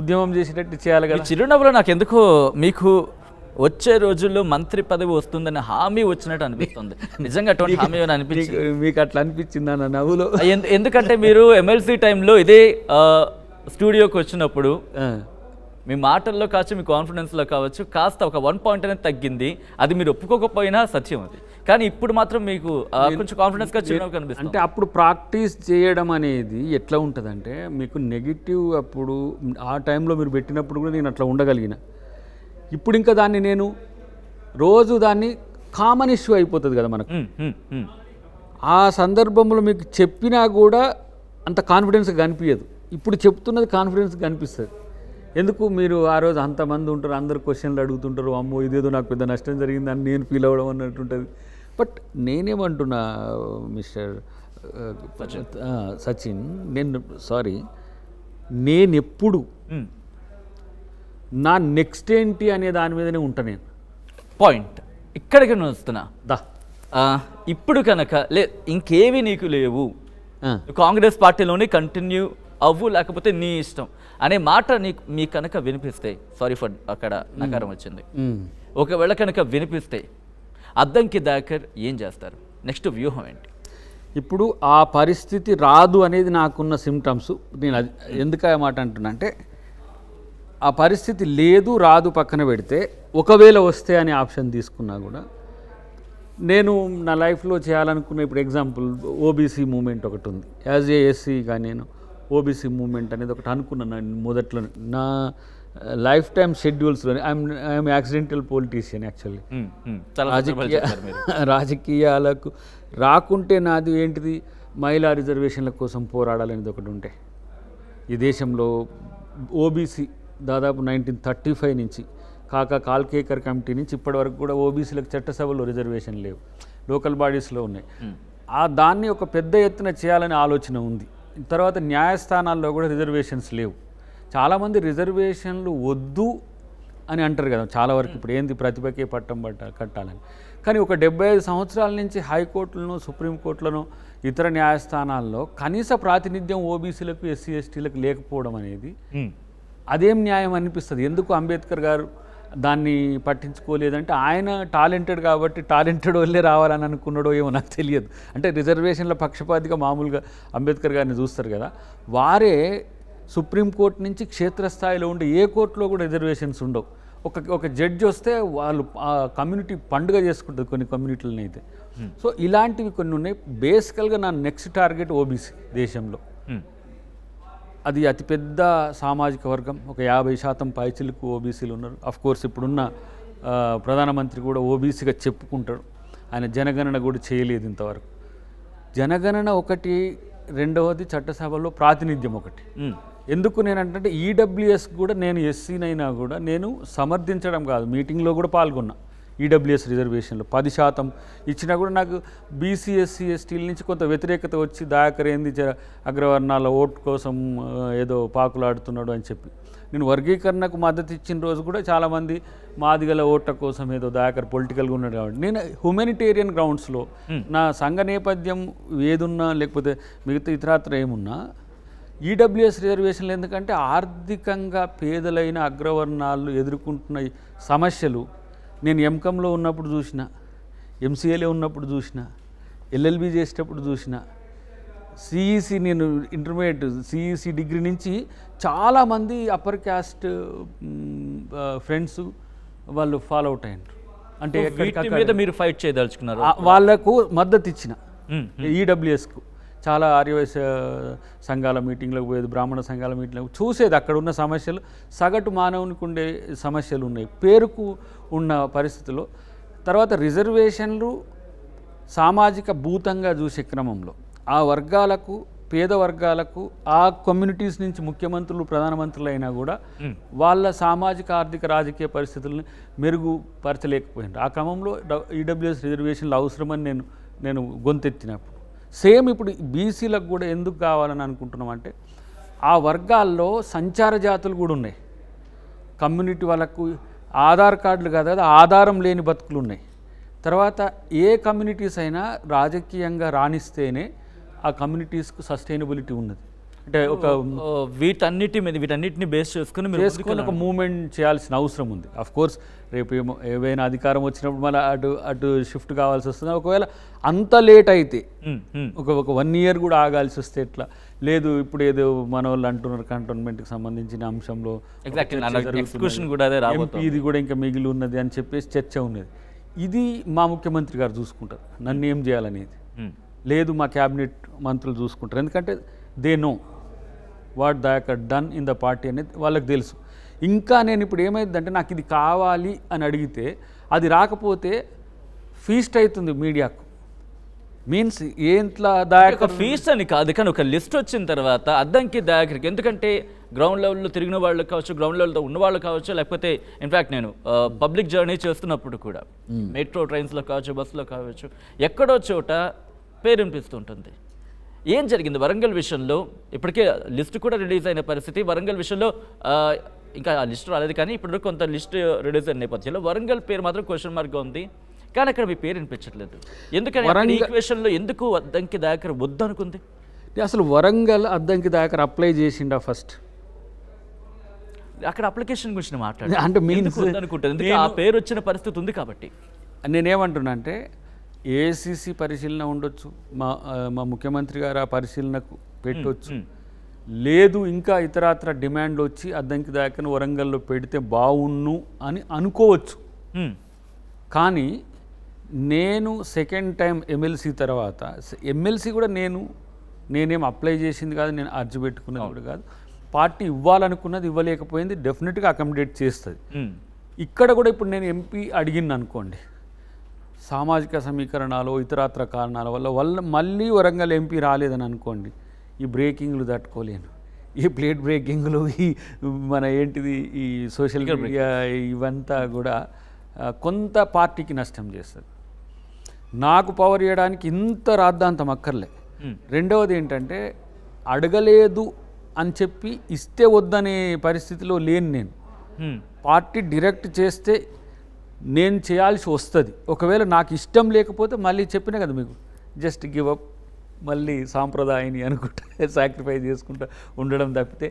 ఉద్యమం చేసేటట్టు చేయాలి కదా చిరునవ్వులో నాకు ఎందుకో మీకు వచ్చే రోజుల్లో మంత్రి పదవి వస్తుందని హామీ వచ్చినట్టు అనిపిస్తుంది నిజంగా అటువంటి హామీ అని అనిపించింది మీకు అట్లా అనిపించింది అన్న నవ్వులో ఎందుకంటే మీరు ఎమ్మెల్సీ టైంలో ఇదే స్టూడియోకి వచ్చినప్పుడు మీ మాటల్లో కావచ్చు మీ కాన్ఫిడెన్స్లో కావచ్చు కాస్త ఒక వన్ పాయింట్ అనేది తగ్గింది అది మీరు ఒప్పుకోకపోయినా సత్యం అది కానీ ఇప్పుడు మాత్రం మీకు కొంచెం కాన్ఫిడెన్స్గా కనిపిస్తుంది అంటే అప్పుడు ప్రాక్టీస్ చేయడం అనేది ఎట్లా ఉంటుందంటే మీకు నెగిటివ్ అప్పుడు ఆ టైంలో మీరు పెట్టినప్పుడు కూడా నేను అట్లా ఉండగలిగిన ఇప్పుడు ఇంకా దాన్ని నేను రోజు దాన్ని కామన్ ఇష్యూ అయిపోతుంది కదా మనకు ఆ సందర్భంలో మీకు చెప్పినా కూడా అంత కాన్ఫిడెన్స్ కనిపించదు ఇప్పుడు చెప్తున్నది కాన్ఫిడెన్స్ కనిపిస్తుంది ఎందుకు మీరు ఆ రోజు అంతమంది ఉంటారు అందరు క్వశ్చన్లు అడుగుతుంటారు అమ్మో ఇదేదో నాకు పెద్ద నష్టం జరిగింది అని నేను ఫీల్ అవ్వడం అన్నట్టుంటుంది బట్ నేనేమంటున్నా మిస్టర్ సచిన్ నేను సారీ నేనెప్పుడు నా నెక్స్ట్ ఏంటి అనే దాని మీదనే ఉంటా నేను పాయింట్ ఇక్కడికి నేను వస్తున్నా దా ఇప్పుడు కనుక లే ఇంకేవి నీకు లేవు కాంగ్రెస్ పార్టీలోనే కంటిన్యూ అవ్వు లేకపోతే నీ ఇష్టం అనే మాట నీకు మీ కనుక వినిపిస్తాయి సారీ ఫర్ అక్కడ నగరం వచ్చింది ఒకవేళ కనుక వినిపిస్తాయి అద్దంకి దాకర్ ఏం చేస్తారు నెక్స్ట్ వ్యూహం ఏంటి ఇప్పుడు ఆ పరిస్థితి రాదు అనేది నాకున్న సిమ్టమ్స్ నేను అది మాట అంటున్నా అంటే ఆ పరిస్థితి లేదు రాదు పక్కన పెడితే ఒకవేళ వస్తే అనే ఆప్షన్ తీసుకున్నా కూడా నేను నా లైఫ్లో చేయాలనుకున్న ఇప్పుడు ఎగ్జాంపుల్ ఓబీసీ మూమెంట్ ఒకటి ఉంది యాజ్ ఏ ఎస్సీగా నేను ఓబీసీ మూమెంట్ అనేది ఒకటి అనుకున్నాను మొదట్లో నా లైఫ్ టైం షెడ్యూల్స్లో I'm I'm accidental politician actually రాజకీయ రాజకీయాలకు రాకుంటే నాది ఏంటిది మహిళా రిజర్వేషన్ల కోసం పోరాడాలనేది ఒకటి ఉంటే ఈ దేశంలో ఓబీసీ దాదాపు నైన్టీన్ థర్టీ ఫైవ్ నుంచి కాక కాల్కేకర్ కమిటీ నుంచి ఇప్పటి వరకు కూడా ఓబీసీలకు చట్టసభలో రిజర్వేషన్ లేవు లోకల్ బాడీస్లో ఉన్నాయి hmm. ఆ దాన్ని ఒక పెద్ద ఎత్తున చేయాలనే ఆలోచన ఉంది తర్వాత న్యాయస్థానాల్లో కూడా రిజర్వేషన్స్ లేవు చాలామంది రిజర్వేషన్లు వద్దు అని అంటారు కదా చాలా వరకు hmm. ఇప్పుడు ఏంది ప్రతిభకే పట్టం పట్ట కట్టాలని కానీ ఒక డెబ్బై ఐదు సంవత్సరాల నుంచి హైకోర్టులను సుప్రీంకోర్టులను ఇతర న్యాయస్థానాల్లో కనీస ప్రాతినిధ్యం ఓబీసీలకు ఎస్సీ ఎస్టీలకు లేకపోవడం అనేది hmm. అదేం న్యాయం అనిపిస్తుంది ఎందుకు అంబేద్కర్ గారు దాన్ని పట్టించుకోలేదంటే ఆయన టాలెంటెడ్ కాబట్టి టాలెంటెడ్ వాళ్ళే రావాలని అనుకున్నాడో ఏమో నాకు తెలియదు అంటే రిజర్వేషన్ల పక్షపాతిగా మామూలుగా అంబేద్కర్ గారిని చూస్తారు కదా వారే సుప్రీంకోర్టు నుంచి క్షేత్రస్థాయిలో ఉండే ఏ కోర్టులో కూడా రిజర్వేషన్స్ ఉండవు ఒక ఒక జడ్జి వస్తే వాళ్ళు ఆ కమ్యూనిటీ పండుగ చేసుకుంటుంది కొన్ని కమ్యూనిటీలని అయితే సో ఇలాంటివి కొన్ని ఉన్నాయి బేసికల్గా నా నెక్స్ట్ టార్గెట్ ఓబీసీ దేశంలో అది అతిపెద్ద సామాజిక వర్గం ఒక యాభై శాతం పైచిలకు ఓబీసీలు ఉన్నారు అఫ్ కోర్స్ ఇప్పుడున్న ప్రధానమంత్రి కూడా ఓబీసీగా చెప్పుకుంటాడు ఆయన జనగణన కూడా చేయలేదు ఇంతవరకు జనగణన ఒకటి రెండవది చట్టసభలో ప్రాతినిధ్యం ఒకటి ఎందుకు నేను అంటే ఈడబ్ల్యూఎస్ కూడా నేను ఎస్సీనైనా కూడా నేను సమర్థించడం కాదు మీటింగ్లో కూడా పాల్గొన్నా ఈడబ్ల్యూఎస్ e రిజర్వేషన్లు పది శాతం ఇచ్చినా కూడా నాకు బీసీఎస్సీ ఎస్టీల e, నుంచి కొంత వ్యతిరేకత వచ్చి దాకర్ ఏంది అగ్రవర్ణాల ఓటు కోసం ఏదో పాకులాడుతున్నాడు అని చెప్పి నేను వర్గీకరణకు మద్దతు ఇచ్చిన రోజు కూడా చాలామంది మాదిగల ఓట్ల కోసం ఏదో దాయాకర్ పొలిటికల్గా ఉన్నాడు కాబట్టి నేను హ్యుమానిటేరియన్ గ్రౌండ్స్లో నా సంఘ నేపథ్యం ఏదున్నా లేకపోతే మిగతా ఇతరాత్ర ఏమున్నా ఈడబ్ల్యూఎస్ e రిజర్వేషన్లు ఎందుకంటే ఆర్థికంగా పేదలైన అగ్రవర్ణాలు ఎదుర్కొంటున్న సమస్యలు నేను ఎంకంలో ఉన్నప్పుడు చూసిన ఎంసీఏలో ఉన్నప్పుడు చూసిన ఎల్ఎల్బి చేసేటప్పుడు చూసిన సిఈసి e నేను ఇంటర్మీడియట్ సిఈసి e డిగ్రీ నుంచి చాలామంది అప్పర్ క్యాస్ట్ ఫ్రెండ్స్ వాళ్ళు ఫాలో అవుట్ అయ్యారు అంటే మీద మీరు ఫైట్ చేయదలుచుకున్నారు వాళ్ళకు మద్దతు ఇచ్చిన ఈడబ్ల్యూఎస్కు e చాలా ఆర్యవైస్ సంఘాల మీటింగ్లకు పోయేది బ్రాహ్మణ సంఘాల మీటింగ్లకు చూసేది అక్కడ ఉన్న సమస్యలు సగటు మానవునికి ఉండే సమస్యలు ఉన్నాయి పేరుకు ఉన్న పరిస్థితిలో తర్వాత రిజర్వేషన్లు సామాజిక భూతంగా చూసే క్రమంలో ఆ వర్గాలకు పేద వర్గాలకు ఆ కమ్యూనిటీస్ నుంచి ముఖ్యమంత్రులు ప్రధానమంత్రులు అయినా కూడా వాళ్ళ సామాజిక ఆర్థిక రాజకీయ పరిస్థితులను మెరుగుపరచలేకపోయినారు ఆ క్రమంలో ఈడబ్ల్యూఎస్ రిజర్వేషన్లు అవసరమని నేను నేను గొంతెత్తినప్పుడు సేమ్ ఇప్పుడు బీసీలకు కూడా ఎందుకు కావాలని అనుకుంటున్నాం అంటే ఆ వర్గాల్లో సంచార జాతులు కూడా ఉన్నాయి కమ్యూనిటీ వాళ్ళకు ఆధార్ కార్డులు కాదు కదా ఆధారం లేని బతుకులు ఉన్నాయి తర్వాత ఏ కమ్యూనిటీస్ అయినా రాజకీయంగా రాణిస్తేనే ఆ కమ్యూనిటీస్కు సస్టైనబిలిటీ ఉన్నది అంటే ఒక వీటన్నిటి మీద వీటన్నిటిని బేస్ చేసుకుని మీరు చేసుకుని ఒక మూవ్మెంట్ చేయాల్సిన అవసరం ఉంది అఫ్ కోర్స్ రేపు ఏమో ఏవైనా అధికారం వచ్చినప్పుడు మళ్ళీ అటు అటు షిఫ్ట్ కావాల్సి వస్తుంది ఒకవేళ అంత లేట్ అయితే ఒక ఒక వన్ ఇయర్ కూడా ఆగాల్సి వస్తే ఎట్లా లేదు ఇప్పుడు ఏదో మన వాళ్ళు అంటున్నారు కంటోన్మెంట్కి సంబంధించిన అంశంలో ఇది కూడా ఇంకా మిగిలి ఉన్నది అని చెప్పేసి చర్చ ఉన్నది ఇది మా ముఖ్యమంత్రి గారు చూసుకుంటారు నన్ను ఏం చేయాలనేది లేదు మా క్యాబినెట్ మంత్రులు చూసుకుంటారు ఎందుకంటే దే నో వాట్ దాకా డన్ ఇన్ ద పార్టీ అనేది వాళ్ళకి తెలుసు ఇంకా నేను ఇప్పుడు ఏమైందంటే నాకు ఇది కావాలి అని అడిగితే అది రాకపోతే ఫీస్ట్ అవుతుంది మీడియాకు మీన్స్ ఏంట్లా యొక్క ఫీస్ట్ అని కాదు కానీ ఒక లిస్ట్ వచ్చిన తర్వాత అద్దంకి దాకరికి ఎందుకంటే గ్రౌండ్ లెవెల్లో తిరిగిన వాళ్ళు కావచ్చు గ్రౌండ్ లెవెల్లో ఉన్న వాళ్ళు కావచ్చు లేకపోతే ఇన్ఫ్యాక్ట్ నేను పబ్లిక్ జర్నీ చేస్తున్నప్పుడు కూడా మెట్రో hmm. ట్రైన్స్లో కావచ్చు బస్సులో కావచ్చు ఎక్కడో చోట పేరు వినిపిస్తుంటుంది ఏం జరిగింది వరంగల్ విషయంలో ఇప్పటికే లిస్ట్ కూడా రిలీజ్ అయిన పరిస్థితి వరంగల్ విషయంలో ఇంకా ఆ లిస్ట్ రాలేదు కానీ ఇప్పుడు కొంత లిస్ట్ రిలీజ్ అయిన నేపథ్యంలో వరంగల్ పేరు మాత్రం క్వశ్చన్ మార్క్గా ఉంది కానీ అక్కడ మీ పేరు వినిపించట్లేదు ఎందుకంటే ఎందుకు అద్దంకి వద్దు అనుకుంది అసలు వరంగల్ అద్దంకి దాకా అప్లై చేసిండా ఫస్ట్ అక్కడ అప్లికేషన్ గురించి మాట్లాడాలి అంటే మీ అనుకుంటుంది ఆ పేరు వచ్చిన పరిస్థితి ఉంది కాబట్టి నేనేమంటున్నా అంటే ఏసీసీ పరిశీలన ఉండొచ్చు మా మా ముఖ్యమంత్రి గారు ఆ పరిశీలనకు పెట్టవచ్చు లేదు ఇంకా ఇతరత్ర డిమాండ్ వచ్చి అద్దంకి దాకను వరంగల్లో పెడితే బావున్ను అని అనుకోవచ్చు కానీ నేను సెకండ్ టైం ఎమ్మెల్సీ తర్వాత ఎమ్మెల్సీ కూడా నేను నేనేం అప్లై చేసింది కాదు నేను అర్జీ పెట్టుకున్నది కూడా కాదు పార్టీ ఇవ్వాలనుకున్నది ఇవ్వలేకపోయింది డెఫినెట్గా అకామిడేట్ చేస్తుంది ఇక్కడ కూడా ఇప్పుడు నేను ఎంపీ అడిగింది అనుకోండి సామాజిక సమీకరణాలు ఇతరత్ర కారణాల వల్ల వల్ల మళ్ళీ వరంగల్ ఎంపీ రాలేదని అనుకోండి ఈ బ్రేకింగ్లు తట్టుకోలేను ఈ ప్లేట్ బ్రేకింగ్లు ఈ మన ఏంటిది ఈ సోషల్ మీడియా ఇవంతా కూడా కొంత పార్టీకి నష్టం చేస్తుంది నాకు పవర్ ఇవ్వడానికి ఇంత రాద్ధాంతం అక్కర్లే రెండవది ఏంటంటే అడగలేదు అని చెప్పి ఇస్తే వద్దనే పరిస్థితిలో లేను నేను పార్టీ డిరెక్ట్ చేస్తే నేను చేయాల్సి వస్తుంది ఒకవేళ నాకు ఇష్టం లేకపోతే మళ్ళీ చెప్పినా కదా మీకు జస్ట్ గివ్ అప్ మళ్ళీ సాంప్రదాయాన్ని అనుకుంటా సాక్రిఫైస్ చేసుకుంటా ఉండడం తప్పితే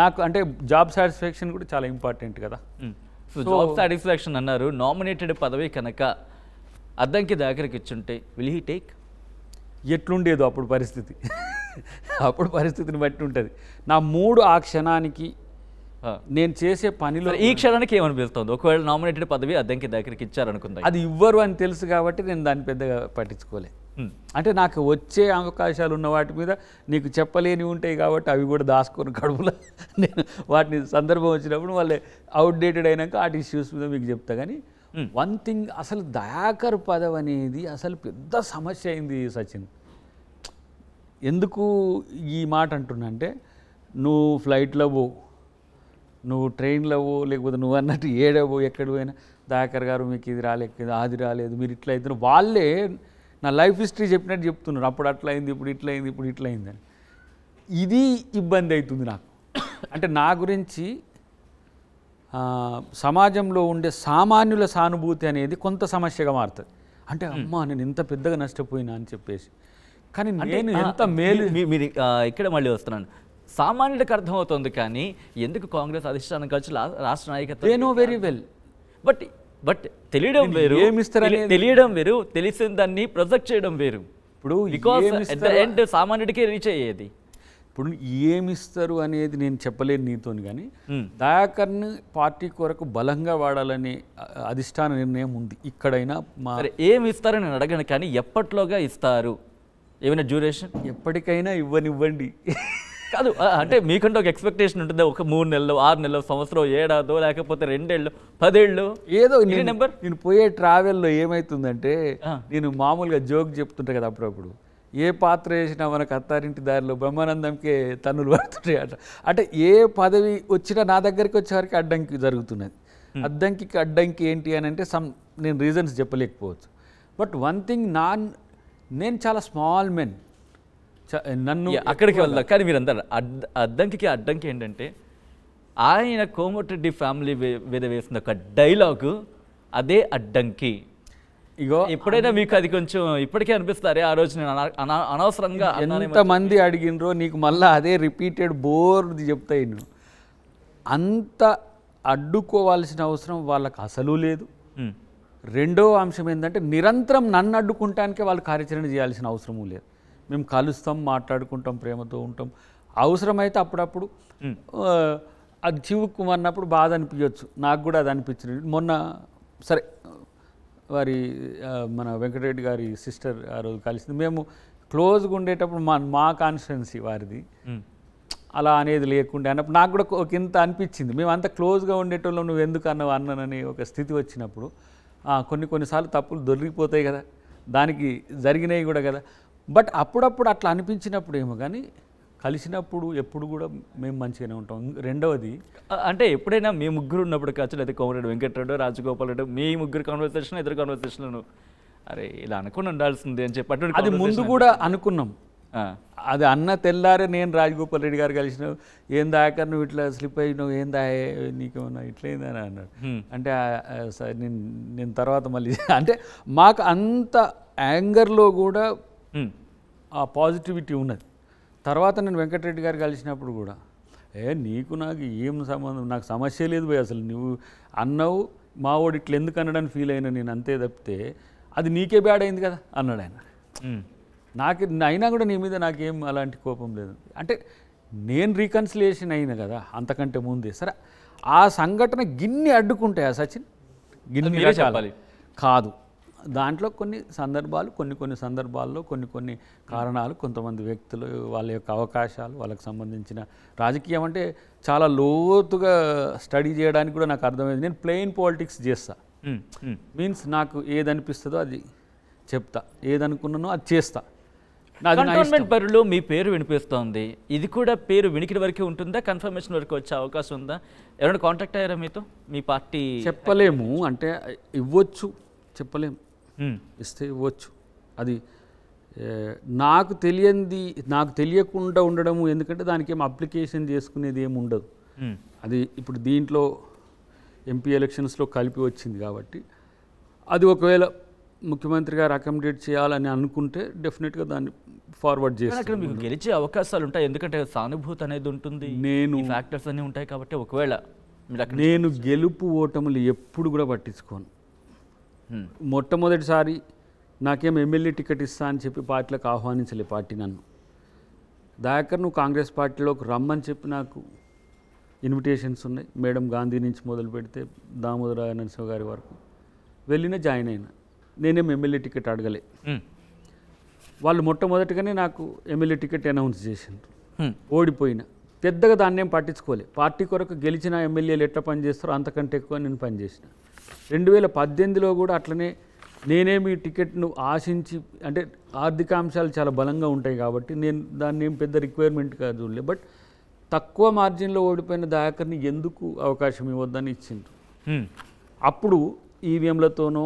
నాకు అంటే జాబ్ సాటిస్ఫాక్షన్ కూడా చాలా ఇంపార్టెంట్ కదా జాబ్ సాటిస్ఫాక్షన్ అన్నారు నామినేటెడ్ పదవి కనుక అద్దంకి దగ్గరికి ఇచ్చుంటే విల్ హీ టేక్ ఎట్లుండేదో అప్పుడు పరిస్థితి అప్పుడు పరిస్థితిని బట్టి ఉంటుంది నా మూడు ఆ క్షణానికి నేను చేసే పనిలో ఈ క్షణానికి ఏమనిపిస్తుంది ఒకవేళ నామినేటెడ్ పదవి అద్దెంకి దగ్గరికి ఇచ్చారనుకుందా అది ఇవ్వరు అని తెలుసు కాబట్టి నేను దాన్ని పెద్దగా పట్టించుకోలే అంటే నాకు వచ్చే అవకాశాలు ఉన్న వాటి మీద నీకు చెప్పలేని ఉంటాయి కాబట్టి అవి కూడా దాచుకొని కడుపులో నేను వాటిని సందర్భం వచ్చినప్పుడు వాళ్ళు అవుట్డేటెడ్ అయినాక వాటి ఇష్యూస్ మీద మీకు చెప్తా కానీ వన్ థింగ్ అసలు దయాకర్ పదవి అనేది అసలు పెద్ద సమస్య అయింది సచిన్ ఎందుకు ఈ మాట అంటున్నా అంటే నువ్వు ఫ్లైట్లో పోవు నువ్వు ట్రైన్లవు లేకపోతే నువ్వు అన్నట్టు ఏడవో ఎక్కడ పోయినా దాకర్ గారు మీకు ఇది రాలేదు అది రాలేదు మీరు ఇట్లా అవుతున్నారు వాళ్ళే నా లైఫ్ హిస్టరీ చెప్పినట్టు చెప్తున్నారు అప్పుడు అట్లా అయింది ఇప్పుడు ఇట్లా అయింది ఇప్పుడు ఇట్లా అయిందని ఇది ఇబ్బంది అవుతుంది నాకు అంటే నా గురించి సమాజంలో ఉండే సామాన్యుల సానుభూతి అనేది కొంత సమస్యగా మారుతుంది అంటే అమ్మా నేను ఇంత పెద్దగా నష్టపోయినా అని చెప్పేసి కానీ నేను ఎంత మేలు మీరు ఇక్కడ మళ్ళీ వస్తున్నాను సామాన్యుడికి అర్థమవుతుంది కానీ ఎందుకు కాంగ్రెస్ అధిష్టానం కలిసి రాష్ట్ర నాయకత్వం no very well but but తెలియడం వేరు తెలియడం వేరు తెలిసిన దాన్ని ప్రొజెక్ట్ చేయడం వేరు ఇప్పుడు ఎండ్ సామాన్యుడికే రీచ్ అయ్యేది ఇప్పుడు ఏమిస్తారు అనేది నేను చెప్పలేను నీతో కానీ hmm. దయాకర్ని పార్టీ కొరకు బలంగా వాడాలని అధిష్టాన నిర్ణయం ఉంది ఇక్కడైనా మా ఏమి ఇస్తారు నేను అడగను కానీ ఎప్పట్లోగా ఇస్తారు ఏమైనా డ్యూరేషన్ ఎప్పటికైనా ఇవ్వనివ్వండి కాదు అంటే మీకంటే ఒక ఎక్స్పెక్టేషన్ ఉంటుంది ఒక మూడు నెలలు ఆరు నెలలు సంవత్సరం ఏడాదో లేకపోతే రెండేళ్ళు పదేళ్ళు ఏదో నెంబర్ నేను పోయే ట్రావెల్లో ఏమవుతుందంటే నేను మామూలుగా జోక్ చెప్తుంటా కదా అప్పుడప్పుడు ఏ పాత్ర వేసినా మనకు అత్తారింటి దారిలో బ్రహ్మానందంకే తన్నులు పడుతుంటాయి అట అంటే ఏ పదవి వచ్చినా నా దగ్గరికి వచ్చేవారికి అడ్డంకి జరుగుతున్నది hmm. అడ్డంకి అడ్డంకి ఏంటి అని అంటే సమ్ నేను రీజన్స్ చెప్పలేకపోవచ్చు బట్ వన్ థింగ్ నాన్ నేను చాలా స్మాల్ మెన్ నన్ను అక్కడికి వెళ్దాం కానీ మీరు అందరు అడ్డంకి అడ్డంకి ఏంటంటే ఆయన కోమటిరెడ్డి ఫ్యామిలీ మీద వేసిన ఒక డైలాగు అదే అడ్డంకి ఇగో ఎప్పుడైనా మీకు అది కొంచెం ఇప్పటికే అనిపిస్తారే ఆ రోజు నేను అనవసరంగా ఎంతమంది అడిగినరో నీకు మళ్ళీ అదే రిపీటెడ్ బోర్ చెప్తాయి నువ్వు అంత అడ్డుకోవాల్సిన అవసరం వాళ్ళకి అసలు లేదు రెండో అంశం ఏంటంటే నిరంతరం నన్ను అడ్డుకుంటానికే వాళ్ళు కార్యాచరణ చేయాల్సిన అవసరమూ లేదు మేము కలుస్తాం మాట్లాడుకుంటాం ప్రేమతో ఉంటాం అవసరమైతే అప్పుడప్పుడు అది చివుక్కు అన్నప్పుడు బాధ అనిపించవచ్చు నాకు కూడా అది అనిపించింది మొన్న సరే వారి మన వెంకటరెడ్డి గారి సిస్టర్ ఆ రోజు కలిసింది మేము క్లోజ్గా ఉండేటప్పుడు మా మా కాన్స్టెన్సీ వారిది అలా అనేది లేకుండా అన్నప్పుడు నాకు కూడా ఒక ఇంత అనిపించింది మేము అంత క్లోజ్గా ఉండేటోళ్ళం నువ్వు ఎందుకు అన్నావు అన్నానని ఒక స్థితి వచ్చినప్పుడు కొన్ని కొన్నిసార్లు తప్పులు దొరికిపోతాయి కదా దానికి జరిగినాయి కూడా కదా బట్ అప్పుడప్పుడు అట్లా అనిపించినప్పుడు ఏమో కానీ కలిసినప్పుడు ఎప్పుడు కూడా మేము మంచిగానే ఉంటాం రెండవది అంటే ఎప్పుడైనా మీ ముగ్గురు ఉన్నప్పుడు కావచ్చు లేదా కోమరెడ్డి వెంకటరెడ్డి రాజగోపాల్ రెడ్డి మీ ముగ్గురు కాన్వర్సేషన్ ఇద్దరు కాన్వర్సేషన్లను అరే ఇలా అనుకుని ఉండాల్సింది అని చెప్పి అది ముందు కూడా అనుకున్నాం అది అన్న తెల్లారే నేను రాజగోపాల్ రెడ్డి గారు కలిసిన ఏం దాకా నువ్వు ఇట్లా స్లిప్ నువ్వు ఏం దాయే నీకేమన్నా ఇట్లయిందని అన్నాడు అంటే నేను నేను తర్వాత మళ్ళీ అంటే మాకు అంత యాంగర్లో కూడా Hmm. ఆ పాజిటివిటీ ఉన్నది తర్వాత నేను వెంకటరెడ్డి గారు కలిసినప్పుడు కూడా ఏ నీకు నాకు ఏం సంబంధం నాకు సమస్య లేదు పోయి అసలు నువ్వు అన్నావు వాడు ఇట్లా ఎందుకు అన్నాడని ఫీల్ అయినా నేను అంతే తప్పితే అది నీకే బ్యాడ్ అయింది కదా అన్నాడు ఆయన hmm. నాకు అయినా కూడా నీ మీద నాకేం అలాంటి కోపం లేదు అంటే నేను రీకన్సిలియేషన్ అయినా కదా అంతకంటే ముందే సరే ఆ సంఘటన గిన్ని అడ్డుకుంటాయా సచిన్ గిన్ని కాదు దాంట్లో కొన్ని సందర్భాలు కొన్ని కొన్ని సందర్భాల్లో కొన్ని కొన్ని కారణాలు కొంతమంది వ్యక్తులు వాళ్ళ యొక్క అవకాశాలు వాళ్ళకి సంబంధించిన రాజకీయం అంటే చాలా లోతుగా స్టడీ చేయడానికి కూడా నాకు అర్థమైంది నేను ప్లెయిన్ పాలిటిక్స్ చేస్తా మీన్స్ నాకు ఏదనిపిస్తుందో అది చెప్తా ఏదనుకున్నానో అది చేస్తా పరిలో మీ పేరు వినిపిస్తోంది ఇది కూడా పేరు వినికిడి వరకే ఉంటుందా కన్ఫర్మేషన్ వరకు వచ్చే అవకాశం ఉందా ఎవరైనా కాంటాక్ట్ అయ్యారా మీతో మీ పార్టీ చెప్పలేము అంటే ఇవ్వచ్చు చెప్పలేము ఇస్తే ఇవ్వచ్చు అది నాకు తెలియంది నాకు తెలియకుండా ఉండడము ఎందుకంటే దానికి ఏం అప్లికేషన్ చేసుకునేది ఏమి ఉండదు అది ఇప్పుడు దీంట్లో ఎంపీ ఎలక్షన్స్లో కలిపి వచ్చింది కాబట్టి అది ఒకవేళ ముఖ్యమంత్రి గారు అకామిడేట్ చేయాలని అనుకుంటే డెఫినెట్గా దాన్ని ఫార్వర్డ్ చేస్తాను మీకు గెలిచే అవకాశాలు ఉంటాయి ఎందుకంటే సానుభూతి అనేది ఉంటుంది నేను ఫ్యాక్టర్స్ అన్నీ ఉంటాయి కాబట్టి ఒకవేళ నేను గెలుపు ఓటములు ఎప్పుడు కూడా పట్టించుకోను మొట్టమొదటిసారి నాకేం ఎమ్మెల్యే టికెట్ ఇస్తా అని చెప్పి పార్టీలకు ఆహ్వానించలే పార్టీ నన్ను దాకర్ నువ్వు కాంగ్రెస్ పార్టీలోకి రమ్మని చెప్పి నాకు ఇన్విటేషన్స్ ఉన్నాయి మేడం గాంధీ నుంచి మొదలు పెడితే దామోదర నరసింహ గారి వరకు వెళ్ళిన జాయిన్ అయినా నేనేం ఎమ్మెల్యే టికెట్ అడగలే వాళ్ళు మొట్టమొదటిగానే నాకు ఎమ్మెల్యే టికెట్ అనౌన్స్ చేసిండ్రు ఓడిపోయినా పెద్దగా దాన్ని ఏం పట్టించుకోలే పార్టీ కొరకు గెలిచిన ఎమ్మెల్యేలు ఎట్లా పనిచేస్తారో అంతకంటే ఎక్కువ నేను పనిచేసిన రెండు వేల పద్దెనిమిదిలో కూడా అట్లనే నేనేమి టికెట్ను ఆశించి అంటే ఆర్థిక అంశాలు చాలా బలంగా ఉంటాయి కాబట్టి నేను దాన్ని ఏం పెద్ద రిక్వైర్మెంట్ కాదు చూడలే బట్ తక్కువ మార్జిన్లో ఓడిపోయిన దాయాకర్ని ఎందుకు అవకాశం ఇవ్వద్దని ఇచ్చిండ్రు అప్పుడు ఈవీఎంలతోనో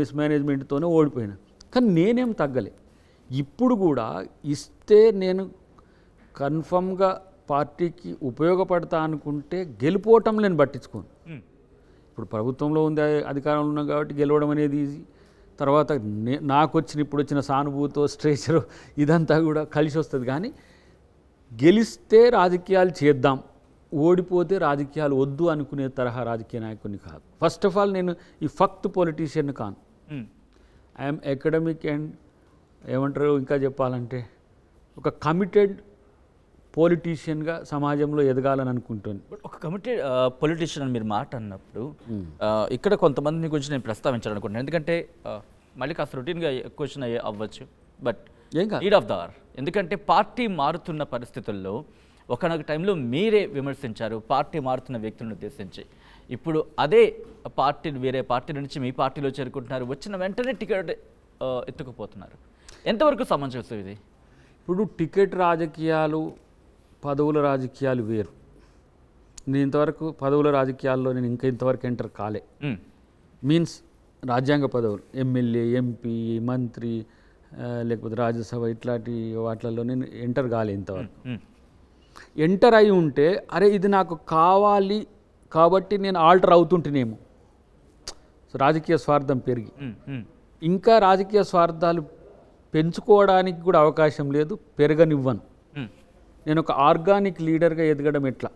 మిస్మేనేజ్మెంట్తోనో ఓడిపోయినా కానీ నేనేం తగ్గలే ఇప్పుడు కూడా ఇస్తే నేను కన్ఫర్మ్గా పార్టీకి ఉపయోగపడతా అనుకుంటే నేను పట్టించుకోను ఇప్పుడు ప్రభుత్వంలో ఉంది అధికారంలో ఉన్నాం కాబట్టి గెలవడం అనేది ఈజీ తర్వాత నాకు వచ్చిన ఇప్పుడు వచ్చిన సానుభూతి స్ట్రెచర్ ఇదంతా కూడా కలిసి వస్తుంది కానీ గెలిస్తే రాజకీయాలు చేద్దాం ఓడిపోతే రాజకీయాలు వద్దు అనుకునే తరహా రాజకీయ నాయకుడిని కాదు ఫస్ట్ ఆఫ్ ఆల్ నేను ఈ ఫక్త్ పొలిటీషియన్ కాను ఐఎమ్ అకాడమిక్ అండ్ ఏమంటారు ఇంకా చెప్పాలంటే ఒక కమిటెడ్ పొలిటీషియన్గా సమాజంలో ఎదగాలని అనుకుంటుంది బట్ ఒక కమిటీ పొలిటీషియన్ uh, అని మీరు మాట అన్నప్పుడు hmm. uh, ఇక్కడ కొంతమందిని గురించి నేను ప్రస్తావించాలనుకుంటున్నాను ఎందుకంటే uh, మళ్ళీ కాస్త రొటీన్గా క్వశ్చన్ అయ్యే అవ్వచ్చు బట్ ఈడ్ ఆఫ్ ద ఎందుకంటే పార్టీ మారుతున్న పరిస్థితుల్లో ఒకనొక టైంలో మీరే విమర్శించారు పార్టీ మారుతున్న వ్యక్తులను ఉద్దేశించి ఇప్పుడు అదే పార్టీ వేరే పార్టీ నుంచి మీ పార్టీలో చేరుకుంటున్నారు వచ్చిన వెంటనే టికెట్ ఎత్తుకుపోతున్నారు ఎంతవరకు సమంజసం ఇది ఇప్పుడు టికెట్ రాజకీయాలు పదవుల రాజకీయాలు వేరు నేను ఇంతవరకు పదవుల రాజకీయాల్లో నేను ఇంకా ఇంతవరకు ఎంటర్ కాలే మీన్స్ రాజ్యాంగ పదవులు ఎమ్మెల్యే ఎంపీ మంత్రి లేకపోతే రాజ్యసభ ఇట్లాంటి వాటిలలో నేను ఎంటర్ కాలే ఇంతవరకు ఎంటర్ అయి ఉంటే అరే ఇది నాకు కావాలి కాబట్టి నేను ఆల్టర్ అవుతుంటేనేమో సో రాజకీయ స్వార్థం పెరిగి ఇంకా రాజకీయ స్వార్థాలు పెంచుకోవడానికి కూడా అవకాశం లేదు పెరగనివ్వను నేను ఒక ఆర్గానిక్ లీడర్గా ఎదగడం ఎట్లా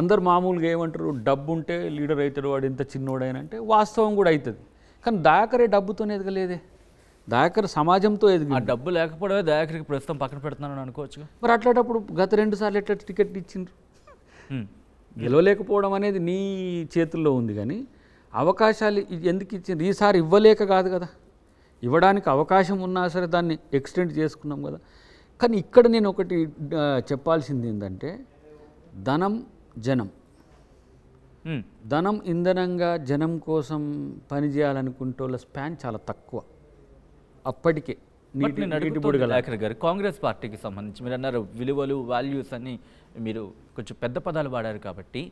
అందరు మామూలుగా ఏమంటారు డబ్బు ఉంటే లీడర్ అవుతాడు వాడు ఎంత చిన్నోడైనంటే వాస్తవం కూడా అవుతుంది కానీ దాయాకరే డబ్బుతోనే ఎదగలేదే దాయాకర్ సమాజంతో ఎదిగి ఆ డబ్బు లేకపోవడమే దాయాకరికి ప్రస్తుతం పక్కన పెడుతున్నాను అనుకోవచ్చు మరి అట్లాంటప్పుడు గత రెండు సార్లు ఎట్లా టికెట్ ఇచ్చిండ్రు గెలవలేకపోవడం అనేది నీ చేతుల్లో ఉంది కానీ అవకాశాలు ఎందుకు ఇచ్చింది ఈసారి ఇవ్వలేక కాదు కదా ఇవ్వడానికి అవకాశం ఉన్నా సరే దాన్ని ఎక్స్టెండ్ చేసుకున్నాం కదా కానీ ఇక్కడ నేను ఒకటి చెప్పాల్సింది ఏంటంటే ధనం జనం ధనం ఇంధనంగా జనం కోసం పనిచేయాలనుకుంటే వాళ్ళ స్పాన్ చాలా తక్కువ అప్పటికే గారు కాంగ్రెస్ పార్టీకి సంబంధించి మీరు అన్నారు విలువలు వాల్యూస్ అని మీరు కొంచెం పెద్ద పదాలు వాడారు కాబట్టి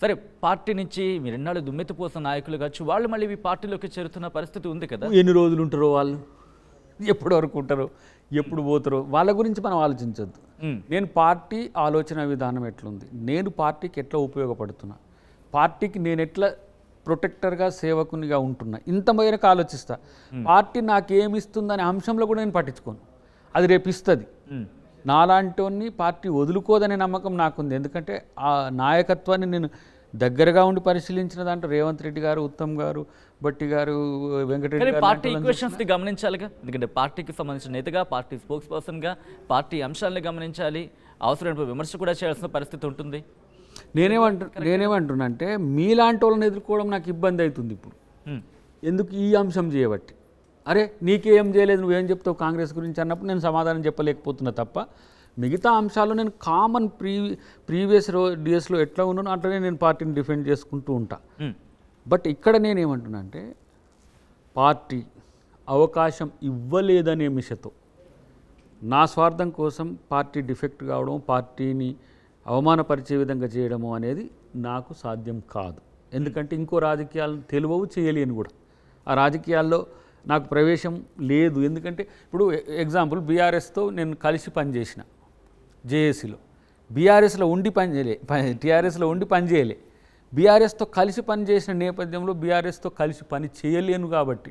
సరే పార్టీ నుంచి మీరు ఎన్నాళ్ళు దుమ్మెత్తిపోసిన నాయకులు కావచ్చు వాళ్ళు మళ్ళీ మీ పార్టీలోకి చేరుతున్న పరిస్థితి ఉంది కదా ఎన్ని రోజులు ఉంటారో వాళ్ళు ఎప్పటి వరకు ఉంటారు ఎప్పుడు పోతారో వాళ్ళ గురించి మనం ఆలోచించద్దు నేను పార్టీ ఆలోచన విధానం ఎట్లుంది నేను పార్టీకి ఎట్లా ఉపయోగపడుతున్నా పార్టీకి నేను ఎట్లా ప్రొటెక్టర్గా సేవకునిగా ఉంటున్నా ఇంత మేరకు ఆలోచిస్తా పార్టీ నాకు నాకేమిస్తుందనే అంశంలో కూడా నేను పట్టించుకోను అది రేపు ఇస్తుంది నాలాంటి పార్టీ వదులుకోదనే నమ్మకం నాకుంది ఎందుకంటే ఆ నాయకత్వాన్ని నేను దగ్గరగా ఉండి పరిశీలించిన దాంట్లో రేవంత్ రెడ్డి గారు ఉత్తమ్ గారు బట్టి గారు వెంకటరెడ్డి పార్టీ ని గమనించాలిగా ఎందుకంటే పార్టీకి సంబంధించిన నేతగా పార్టీ స్పోక్స్ గా పార్టీ అంశాలను గమనించాలి అవసరమైన విమర్శ కూడా చేయాల్సిన పరిస్థితి ఉంటుంది నేనేమంటు నేనేమంటున్నానంటే అంటే మీలాంటి వాళ్ళని ఎదుర్కోవడం నాకు ఇబ్బంది అవుతుంది ఇప్పుడు ఎందుకు ఈ అంశం చేయబట్టి అరే నీకేం చేయలేదు నువ్వేం చెప్తావు కాంగ్రెస్ గురించి అన్నప్పుడు నేను సమాధానం చెప్పలేకపోతున్నా తప్ప మిగతా అంశాలు నేను కామన్ ప్రీ ప్రీవియస్ రో డిఎస్లో ఎట్లా ఉన్నానో అట్లనే నేను పార్టీని డిఫెండ్ చేసుకుంటూ ఉంటా బట్ hmm. ఇక్కడ నేనేమంటున్నా అంటే పార్టీ అవకాశం ఇవ్వలేదనే మిషతో నా స్వార్థం కోసం పార్టీ డిఫెక్ట్ కావడం పార్టీని అవమానపరిచే విధంగా చేయడము అనేది నాకు సాధ్యం కాదు ఎందుకంటే ఇంకో రాజకీయాలను తెలివవు చేయలేను కూడా ఆ రాజకీయాల్లో నాకు ప్రవేశం లేదు ఎందుకంటే ఇప్పుడు ఎగ్జాంపుల్ బీఆర్ఎస్తో నేను కలిసి పనిచేసిన జేఏసీలో బీఆర్ఎస్లో ఉండి పనిచేయలే టీఆర్ఎస్లో ఉండి పనిచేయలే బీఆర్ఎస్తో కలిసి పనిచేసిన నేపథ్యంలో బీఆర్ఎస్తో కలిసి పని చేయలేను కాబట్టి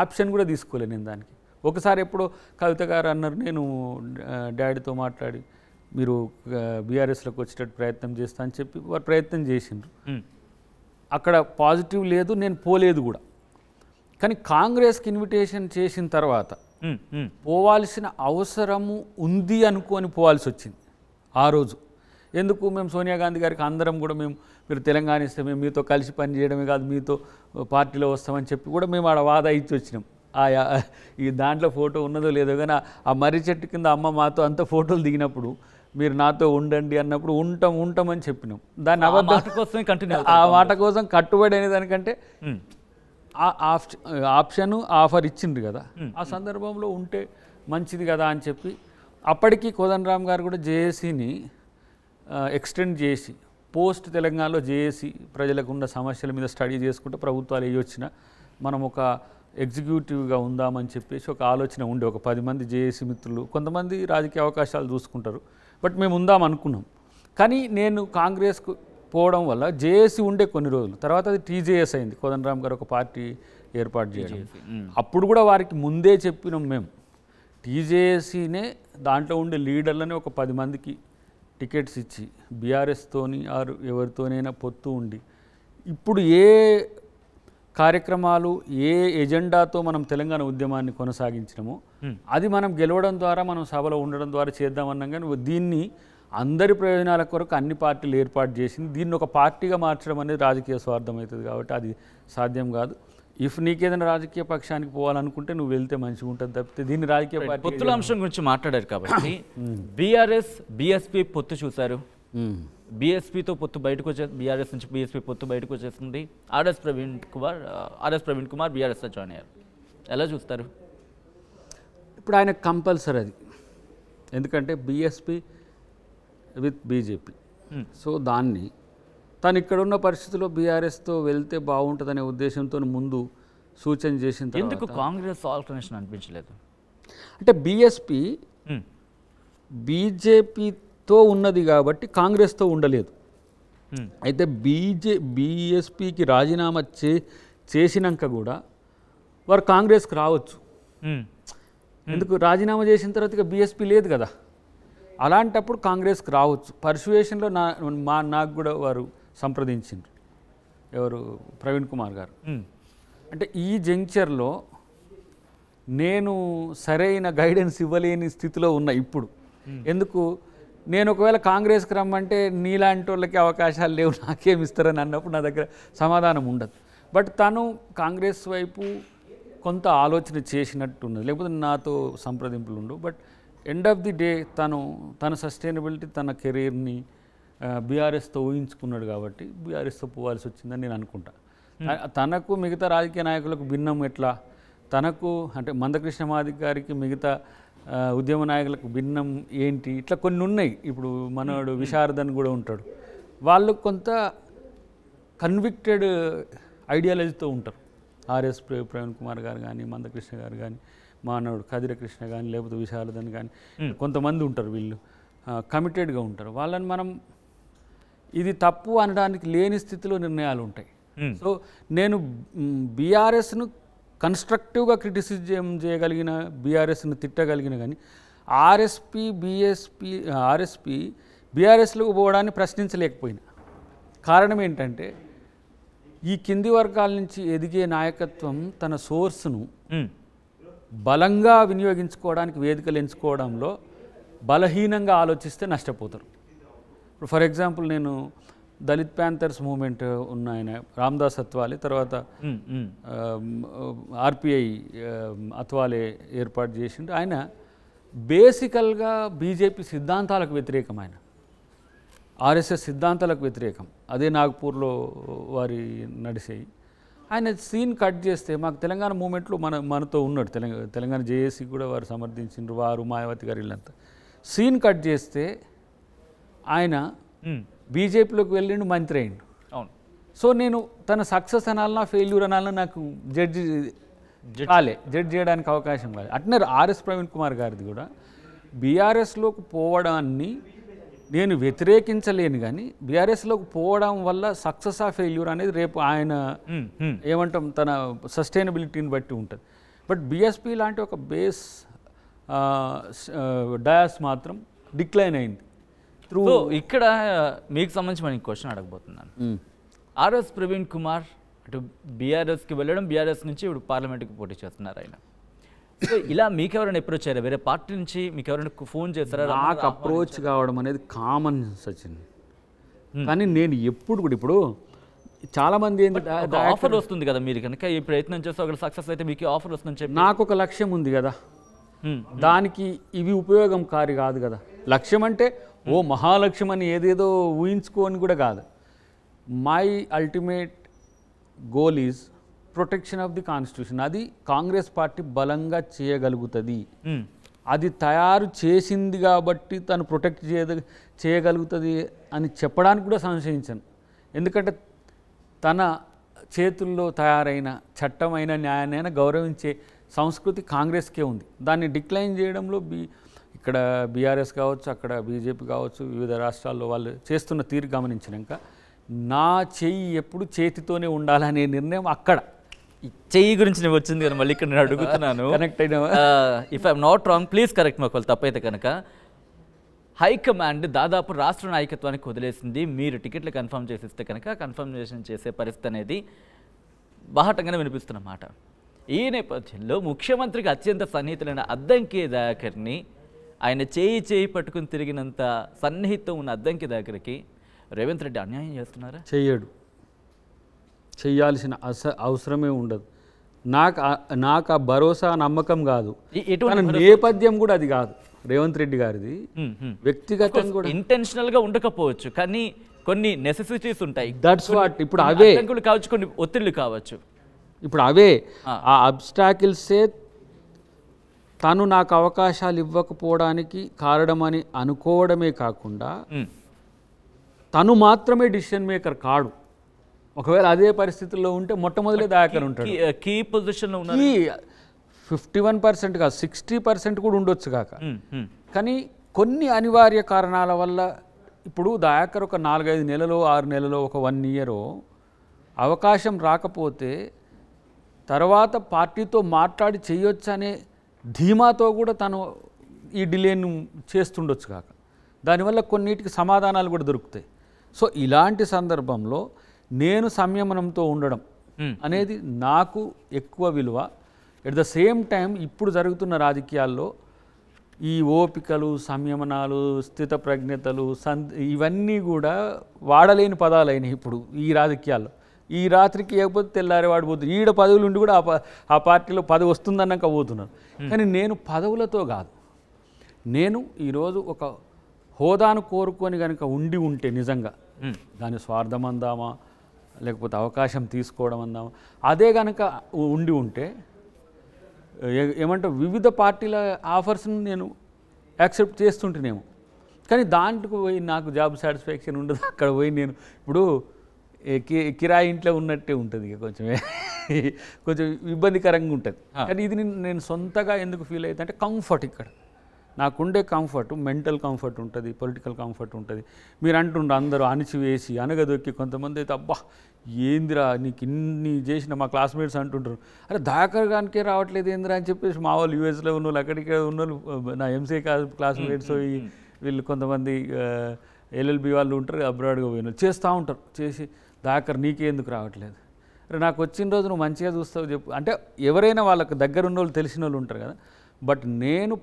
ఆప్షన్ కూడా తీసుకోలే నేను దానికి ఒకసారి ఎప్పుడో కవిత గారు అన్నారు నేను డాడీతో మాట్లాడి మీరు బీఆర్ఎస్లోకి వచ్చేటట్టు ప్రయత్నం చేస్తా అని చెప్పి వారు ప్రయత్నం చేసిండ్రు అక్కడ పాజిటివ్ లేదు నేను పోలేదు కూడా కానీ కాంగ్రెస్కి ఇన్విటేషన్ చేసిన తర్వాత పోవాల్సిన అవసరము ఉంది అనుకొని పోవాల్సి వచ్చింది ఆ రోజు ఎందుకు మేము సోనియా గాంధీ గారికి అందరం కూడా మేము మీరు తెలంగాణ ఇస్తే మేము మీతో కలిసి పని చేయడమే కాదు మీతో పార్టీలో వస్తామని చెప్పి కూడా మేము ఆడ వాదా ఇచ్చి వచ్చినాం ఆ ఈ దాంట్లో ఫోటో ఉన్నదో లేదో కానీ ఆ మర్రి చెట్టు కింద అమ్మ మాతో అంత ఫోటోలు దిగినప్పుడు మీరు నాతో ఉండండి అన్నప్పుడు ఉంటాం ఉంటామని చెప్పినాం దాన్ని అబద్ధం కోసం కంటిన్యూ ఆ మాట కోసం కట్టుబడి అనే దానికంటే ఆప్షన్ ఆఫర్ ఇచ్చిండ్రు కదా ఆ సందర్భంలో ఉంటే మంచిది కదా అని చెప్పి అప్పటికి కోదండరామ్ గారు కూడా జేఏసీని ఎక్స్టెండ్ చేసి పోస్ట్ తెలంగాణలో జేఏసీ ప్రజలకు ఉన్న సమస్యల మీద స్టడీ చేసుకుంటే ప్రభుత్వాలు వచ్చినా మనం ఒక ఎగ్జిక్యూటివ్గా ఉందామని చెప్పేసి ఒక ఆలోచన ఉండే ఒక పది మంది జేఏసీ మిత్రులు కొంతమంది రాజకీయ అవకాశాలు చూసుకుంటారు బట్ మేము ఉందాం అనుకున్నాం కానీ నేను కాంగ్రెస్కు పోవడం వల్ల జేఏసీ ఉండే కొన్ని రోజులు తర్వాత అది టీజేఎస్ అయింది కోదండరామ్ గారు ఒక పార్టీ ఏర్పాటు చేయడం అప్పుడు కూడా వారికి ముందే చెప్పినాం మేము టీజేఏసీనే దాంట్లో ఉండే లీడర్లని ఒక పది మందికి టికెట్స్ ఇచ్చి బీఆర్ఎస్తోని ఆరు ఎవరితోనైనా పొత్తు ఉండి ఇప్పుడు ఏ కార్యక్రమాలు ఏ ఎజెండాతో మనం తెలంగాణ ఉద్యమాన్ని కొనసాగించినమో అది మనం గెలవడం ద్వారా మనం సభలో ఉండడం ద్వారా చేద్దామన్నాం కానీ దీన్ని అందరి ప్రయోజనాల కొరకు అన్ని పార్టీలు ఏర్పాటు చేసింది దీన్ని ఒక పార్టీగా మార్చడం అనేది రాజకీయ స్వార్థం అవుతుంది కాబట్టి అది సాధ్యం కాదు ఇఫ్ నీకేదైనా రాజకీయ పక్షానికి పోవాలనుకుంటే నువ్వు వెళ్తే మంచిగా ఉంటుంది తప్పితే దీన్ని రాజకీయ పార్టీ పొత్తుల అంశం గురించి మాట్లాడారు కాబట్టి బీఆర్ఎస్ బీఎస్పీ పొత్తు చూశారు బీఎస్పీతో పొత్తు బయటకు వచ్చే బీఆర్ఎస్ నుంచి బీఎస్పీ పొత్తు బయటకు వచ్చేస్తుంది ఆర్ఎస్ ప్రవీణ్ కుమార్ ఆర్ఎస్ ప్రవీణ్ కుమార్ బీఆర్ఎస్లో జాయిన్ అయ్యారు ఎలా చూస్తారు ఇప్పుడు ఆయన కంపల్సరీ అది ఎందుకంటే BSP with BJP hmm. So దాన్ని తను ఇక్కడున్న పరిస్థితిలో బీఆర్ఎస్తో వెళ్తే బాగుంటుందనే ఉద్దేశంతో ముందు సూచన చేసిన ఎందుకు కాంగ్రెస్ ఆల్టర్నేషన్ అనిపించలేదు అంటే బీఎస్పీ hmm. బీజేపీతో ఉన్నది కాబట్టి కాంగ్రెస్తో ఉండలేదు hmm. అయితే బీజే బీఎస్పీకి రాజీనామా చే చేసినాక కూడా వారు కాంగ్రెస్కి రావచ్చు ఎందుకు రాజీనామా చేసిన తర్వాత ఇక బీఎస్పీ లేదు కదా అలాంటప్పుడు కాంగ్రెస్కి రావచ్చు పర్సువేషన్లో నా మా నాకు కూడా వారు సంప్రదించిండ్రు ఎవరు ప్రవీణ్ కుమార్ గారు అంటే ఈ జంక్చర్లో నేను సరైన గైడెన్స్ ఇవ్వలేని స్థితిలో ఉన్న ఇప్పుడు ఎందుకు నేను ఒకవేళ కాంగ్రెస్కి రమ్మంటే నీలాంటి వాళ్ళకి అవకాశాలు లేవు నాకేమి ఇస్తారని అన్నప్పుడు నా దగ్గర సమాధానం ఉండదు బట్ తను కాంగ్రెస్ వైపు కొంత ఆలోచన చేసినట్టు ఉన్నది లేకపోతే నాతో సంప్రదింపులు ఉండవు but end of the day తను తన సస్టైనబిలిటీ తన కెరీర్ని బీఆర్ఎస్తో ఊహించుకున్నాడు కాబట్టి బీఆర్ఎస్తో పోవాల్సి వచ్చిందని నేను అనుకుంటా hmm. తనకు మిగతా రాజకీయ నాయకులకు భిన్నం ఎట్లా తనకు అంటే మందకృష్ణ మాధికారికి మిగతా ఉద్యమ నాయకులకు భిన్నం ఏంటి ఇట్లా కొన్ని ఉన్నాయి ఇప్పుడు మనవాడు hmm. విశారదన్ కూడా ఉంటాడు వాళ్ళు కొంత కన్విక్టెడ్ ఐడియాలజీతో ఉంటారు ఆర్ఎస్ ప్రవీణ్ కుమార్ గారు కానీ మందకృష్ణ గారు కానీ మానవుడు కదిరకృష్ణ కానీ లేకపోతే విశాలదన్ కానీ కొంతమంది ఉంటారు వీళ్ళు కమిటెడ్గా ఉంటారు వాళ్ళని మనం ఇది తప్పు అనడానికి లేని స్థితిలో నిర్ణయాలు ఉంటాయి సో నేను బీఆర్ఎస్ను కన్స్ట్రక్టివ్గా క్రిటిసిజం చేయగలిగిన బీఆర్ఎస్ను తిట్టగలిగిన కానీ ఆర్ఎస్పి బిఎస్పి ఆర్ఎస్పి బీఆర్ఎస్లోకి పోవడాన్ని ప్రశ్నించలేకపోయినా కారణం ఏంటంటే ఈ కింది వర్గాల నుంచి ఎదిగే నాయకత్వం తన సోర్స్ను బలంగా వినియోగించుకోవడానికి వేదికలు ఎంచుకోవడంలో బలహీనంగా ఆలోచిస్తే నష్టపోతారు ఇప్పుడు ఫర్ ఎగ్జాంపుల్ నేను దళిత్ ప్యాంథర్స్ మూమెంట్ ఉన్న ఆయన రామ్దాస్ అత్వాలే తర్వాత ఆర్పిఐ అత్వాలే ఏర్పాటు చేసిండు ఆయన బేసికల్గా బీజేపీ సిద్ధాంతాలకు వ్యతిరేకం ఆయన ఆర్ఎస్ఎస్ సిద్ధాంతాలకు వ్యతిరేకం అదే నాగ్పూర్లో వారి నడిసేయి ఆయన సీన్ కట్ చేస్తే మాకు తెలంగాణ మూమెంట్లో మన మనతో ఉన్నాడు తెలంగాణ తెలంగాణ జేఏసీ కూడా వారు సమర్థించారు వారు మాయావతి గారు వీళ్ళంతా సీన్ కట్ చేస్తే ఆయన బీజేపీలోకి వెళ్ళిండు మంత్రి అయిండు అవును సో నేను తన సక్సెస్ అనాలన్నా ఫెయిల్యూర్ అనాలన్నా నాకు జడ్జి కాలే జడ్జి చేయడానికి అవకాశం కాదు అట్నే ఆర్ఎస్ ప్రవీణ్ కుమార్ గారిది కూడా బీఆర్ఎస్లోకి పోవడాన్ని నేను వ్యతిరేకించలేను కానీ బీఆర్ఎస్లోకి పోవడం వల్ల సక్సెస్ ఆ ఫెయిల్యూర్ అనేది రేపు ఆయన ఏమంటాం తన సస్టైనబిలిటీని బట్టి ఉంటుంది బట్ బీఎస్పీ లాంటి ఒక బేస్ డయాస్ మాత్రం డిక్లైన్ అయింది త్రూ ఇక్కడ మీకు సంబంధించి క్వశ్చన్ అడగబోతున్నాను ఆర్ఎస్ ప్రవీణ్ కుమార్ అటు బీఆర్ఎస్కి వెళ్ళడం బీఆర్ఎస్ నుంచి ఇప్పుడు పార్లమెంట్కి పోటీ చేస్తున్నారు ఆయన ఇలా మీకు ఎవరైనా ఎప్పుడు అయ్యారు వేరే పార్టీ నుంచి మీకు ఎవరైనా ఫోన్ చేస్తారా నాకు అప్రోచ్ కావడం అనేది కామన్ సచిన్ కానీ నేను ఎప్పుడు కూడా ఇప్పుడు చాలామంది ఆఫర్ వస్తుంది కదా మీరు కనుక ఈ ప్రయత్నం చేస్తే ఒక సక్సెస్ అయితే మీకు ఆఫర్ వస్తుందని చెప్పి నాకు ఒక లక్ష్యం ఉంది కదా దానికి ఇవి ఉపయోగం కారి కాదు కదా లక్ష్యం అంటే ఓ మహాలక్ష్యం అని ఏదేదో ఊహించుకోని కూడా కాదు my ultimate goal is protection of the constitution అది కాంగ్రెస్ పార్టీ బలంగా చేయగలుగుతుంది hmm. అది తయారు చేసింది కాబట్టి తను ప్రొటెక్ట్ చేయ చేయగలుగుతుంది అని చెప్పడానికి కూడా సంశయించను ఎందుకంటే తన చేతుల్లో తయారైన చట్టమైన న్యాయాన్నైనా గౌరవించే సంస్కృతి కాంగ్రెస్కే ఉంది దాన్ని డిక్లైన్ చేయడంలో బీ ఇక్కడ బీఆర్ఎస్ కావచ్చు అక్కడ బీజేపీ కావచ్చు వివిధ రాష్ట్రాల్లో వాళ్ళు చేస్తున్న తీరు గమనించినాక నా చేయి ఎప్పుడు చేతితోనే ఉండాలనే నిర్ణయం అక్కడ చెయ్యి గురించి నేను వచ్చింది కదా మళ్ళీ ఇక్కడ నేను అడుగుతున్నాను కనెక్ట్ అయినా if I'm not wrong please correct మాకు వాళ్ళు తప్పైతే కనుక హైకమాండ్ దాదాపు రాష్ట్ర నాయకత్వానికి వదిలేసింది మీరు టికెట్లు కన్ఫర్మ్ చేసిస్తే కనుక కన్ఫర్మేషన్ చేసే పరిస్థితి అనేది బాహటంగానే మాట ఈ నేపథ్యంలో ముఖ్యమంత్రికి అత్యంత సన్నిహితులైన అద్దంకి దాకర్ని ఆయన చేయి చేయి పట్టుకుని తిరిగినంత సన్నిహితం ఉన్న అద్దంకి దాకరికి రేవంత్ రెడ్డి అన్యాయం చేస్తున్నారా చేయడు చేయాల్సిన అవసరమే ఉండదు నాకు నాకు ఆ భరోసా నమ్మకం కాదు నేపథ్యం కూడా అది కాదు రేవంత్ రెడ్డి గారిది వ్యక్తిగతం కూడా ఇంటెన్షనల్ గా ఉండకపోవచ్చు కానీ కొన్ని నెసెసిటీస్ ఉంటాయి దట్స్ వాట్ ఇప్పుడు అవే కావచ్చు కొన్ని ఒత్తిళ్లు కావచ్చు ఇప్పుడు అవే ఆ అబ్స్టాకిల్సే తను నాకు అవకాశాలు ఇవ్వకపోవడానికి కారణమని అనుకోవడమే కాకుండా తను మాత్రమే డిసిషన్ మేకర్ కాడు ఒకవేళ అదే పరిస్థితుల్లో ఉంటే మొట్టమొదటి దాయాకర్ ఉంటాడు కీ పొజిషన్లో ఉన్నది ఫిఫ్టీ వన్ పర్సెంట్ కాదు సిక్స్టీ పర్సెంట్ కూడా ఉండొచ్చు కాక hmm, hmm. కానీ కొన్ని అనివార్య కారణాల వల్ల ఇప్పుడు దాయాకర్ ఒక నాలుగైదు నెలలో ఆరు నెలలో ఒక వన్ ఇయర్ అవకాశం రాకపోతే తర్వాత పార్టీతో మాట్లాడి చేయొచ్చు అనే ధీమాతో కూడా తను ఈ డిలేను చేస్తుండొచ్చు కాక దానివల్ల కొన్నిటికి సమాధానాలు కూడా దొరుకుతాయి సో ఇలాంటి సందర్భంలో నేను సంయమనంతో ఉండడం అనేది నాకు ఎక్కువ విలువ ఎట్ ద సేమ్ టైం ఇప్పుడు జరుగుతున్న రాజకీయాల్లో ఈ ఓపికలు సంయమనాలు ప్రజ్ఞతలు సన్ ఇవన్నీ కూడా వాడలేని పదాలైన ఇప్పుడు ఈ రాజకీయాల్లో ఈ రాత్రికి లేకపోతే తెల్లారి పోతుంది ఈడ పదవులు ఉండి కూడా ఆ పార్టీలో పదవి వస్తుందన్నాక పోతున్నారు కానీ నేను పదవులతో కాదు నేను ఈరోజు ఒక హోదాను కోరుకొని కనుక ఉండి ఉంటే నిజంగా దాని స్వార్థం అందామా లేకపోతే అవకాశం తీసుకోవడం అన్నాం అదే కనుక ఉండి ఉంటే ఏమంటే వివిధ పార్టీల ఆఫర్స్ని నేను యాక్సెప్ట్ చేస్తుంటేనేమో కానీ దాంట్లో పోయి నాకు జాబ్ సాటిస్ఫాక్షన్ ఉండదు అక్కడ పోయి నేను ఇప్పుడు కిరాయి ఇంట్లో ఉన్నట్టే ఉంటుంది ఇక కొంచెం కొంచెం ఇబ్బందికరంగా ఉంటుంది కానీ ఇది నేను సొంతగా ఎందుకు ఫీల్ అవుతుంది అంటే కంఫర్ట్ ఇక్కడ నాకుండే కంఫర్ట్ మెంటల్ కంఫర్ట్ ఉంటుంది పొలిటికల్ కంఫర్ట్ ఉంటుంది మీరు అంటుండ్రు అందరూ అణిచివేసి అనగదొక్కి కొంతమంది అయితే అబ్బా ఏందిరా నీకు ఇన్ని చేసిన మా క్లాస్మేట్స్ అంటుంటారు అరే దాకర్ గానికే రావట్లేదు ఏందిరా అని చెప్పేసి మా వాళ్ళు యూఎస్లో ఉన్న వాళ్ళు అక్కడికే ఉన్న వాళ్ళు నా ఎంసీఏ క్లాస్మేట్స్ వీళ్ళు కొంతమంది ఎల్ఎల్బి వాళ్ళు ఉంటారు అబ్రాడ్గా పోయిన చేస్తూ ఉంటారు చేసి దాకర్ నీకే ఎందుకు రావట్లేదు అరే నాకు వచ్చిన రోజు నువ్వు మంచిగా చూస్తావు చెప్పు అంటే ఎవరైనా వాళ్ళకి దగ్గర ఉన్న వాళ్ళు తెలిసిన వాళ్ళు ఉంటారు కదా బట్ నేను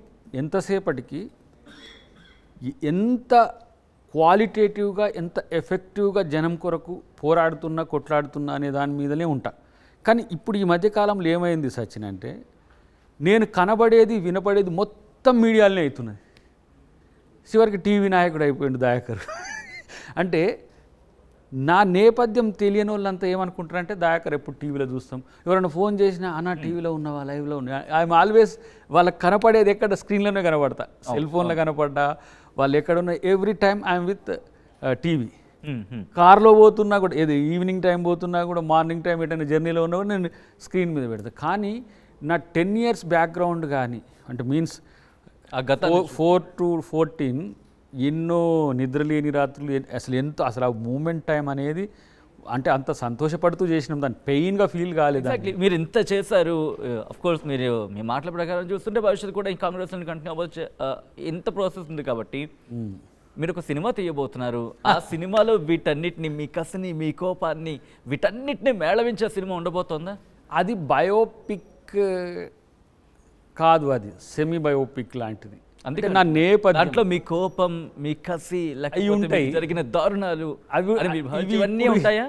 ఎంతసేపటికి ఎంత క్వాలిటేటివ్గా ఎంత ఎఫెక్టివ్గా జనం కొరకు పోరాడుతున్నా కొట్లాడుతున్నా అనే దాని మీదనే ఉంటా కానీ ఇప్పుడు ఈ మధ్యకాలంలో ఏమైంది సచిన్ అంటే నేను కనబడేది వినపడేది మొత్తం మీడియాలనే అవుతున్నది చివరికి టీవీ నాయకుడు అయిపోయింది దాయకర్ అంటే నా నేపథ్యం తెలియని వాళ్ళంతా ఏమనుకుంటారంటే దాయకర్ ఎప్పుడు టీవీలో చూస్తాం ఎవరైనా ఫోన్ చేసినా అన్న టీవీలో ఉన్నావా లైవ్లో ఉన్నా ఐఎమ్ ఆల్వేస్ వాళ్ళకి కనపడేది ఎక్కడ స్క్రీన్లోనే కనపడతా సెల్ ఫోన్లో కనపడ్డా వాళ్ళు ఎక్కడున్న every uh, time I'm with TV కార్లో పోతున్నా కూడా ఏది ఈవినింగ్ టైం పోతున్నా కూడా మార్నింగ్ టైం ఎటైనా జర్నీలో ఉన్నా కూడా నేను స్క్రీన్ మీద పెడతాను కానీ నా టెన్ ఇయర్స్ బ్యాక్గ్రౌండ్ కానీ అంటే మీన్స్ ఆ గత ఫోర్ టు ఫోర్టీన్ ఎన్నో నిద్రలేని రాత్రులు అసలు ఎంతో అసలు ఆ మూమెంట్ టైం అనేది అంటే అంత సంతోషపడుతూ చేసినాం దాని పెయిన్గా ఫీల్ కాలేదు మీరు ఇంత చేశారు కోర్స్ uh, మీరు మీ మాటల ప్రకారం చూస్తుంటే భవిష్యత్తు కూడా ఈ కాంగ్రెస్ కంటిన్యూ అవ్వచ్చు uh, ఇంత ప్రాసెస్ ఉంది కాబట్టి మీరు ఒక సినిమా తీయబోతున్నారు ఆ సినిమాలో వీటన్నిటిని మీ కసిని మీ కోపాన్ని వీటన్నిటిని మేళవించే సినిమా ఉండబోతోందా అది బయోపిక్ uh, కాదు అది సెమీ బయోపిక్ లాంటిది అందుకే నా నేపథ్యం దాంట్లో మీ కోపం మీ కసి ఉంటాయి జరిగిన దారుణాలు అవి ఇవన్నీ ఉంటాయా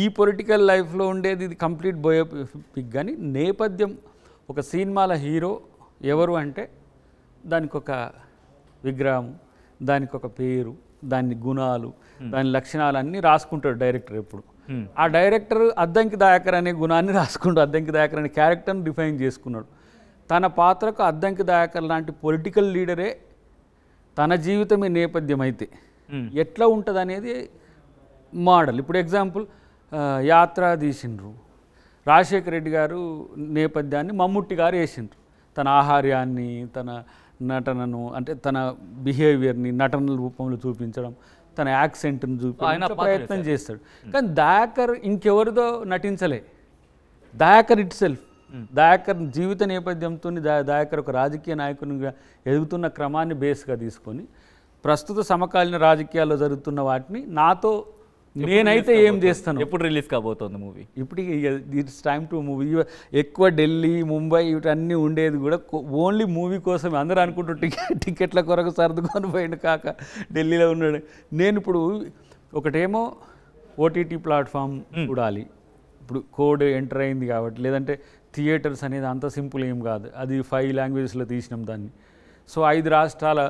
ఈ పొలిటికల్ లైఫ్లో ఉండేది ఇది కంప్లీట్ బయోపిక్ కానీ నేపథ్యం ఒక సినిమాల హీరో ఎవరు అంటే దానికి ఒక విగ్రహం దానికి ఒక పేరు దాని గుణాలు దాని లక్షణాలు అన్నీ రాసుకుంటాడు డైరెక్టర్ ఎప్పుడు ఆ డైరెక్టర్ అద్దంకి దాయకర్ అనే గుణాన్ని రాసుకుంటాడు అద్దంకి దాయకర్ అనే క్యారెక్టర్ని డిఫైన్ చేసుకున్నాడు తన పాత్రకు అద్దంకి దాయకర్ లాంటి పొలిటికల్ లీడరే తన జీవితమే నేపథ్యం అయితే ఎట్లా ఉంటుంది అనేది మోడల్ ఇప్పుడు ఎగ్జాంపుల్ యాత్ర తీసిండ్రు రాజశేఖర రెడ్డి గారు నేపథ్యాన్ని మమ్ముట్టి గారు వేసిండ్రు తన ఆహార్యాన్ని తన నటనను అంటే తన బిహేవియర్ని నటన రూపంలో చూపించడం తన యాక్సెంట్ని చూపించడం ప్రయత్నం చేస్తాడు కానీ దయాకర్ ఇంకెవరిదో నటించలే Dayakar itself Hmm. Dayakar జీవిత నేపథ్యంతో దాయాకర్ ఒక రాజకీయ నాయకునిగా ఎదుగుతున్న క్రమాన్ని బేస్గా తీసుకొని ప్రస్తుత సమకాలీన రాజకీయాల్లో జరుగుతున్న వాటిని నాతో నేనైతే ఏం చేస్తాను ఎప్పుడు రిలీజ్ కాబోతోంది మూవీ ఇప్పటికి ఇట్స్ టైమ్ టు మూవీ ఎక్కువ ఢిల్లీ ముంబై ఇవన్నీ ఉండేది కూడా ఓన్లీ మూవీ కోసం అందరూ అనుకుంటూ టికెట్ టికెట్ల కొరకు సర్దుకొని పోయిన కాక ఢిల్లీలో ఉన్నాడు నేను ఇప్పుడు ఒకటేమో ఓటీటీ ప్లాట్ఫామ్ hmm. చూడాలి ఇప్పుడు కోడ్ ఎంటర్ అయింది కాబట్టి లేదంటే థియేటర్స్ అనేది అంత సింపుల్ ఏం కాదు అది ఫైవ్ లాంగ్వేజెస్లో తీసినాం దాన్ని సో ఐదు రాష్ట్రాల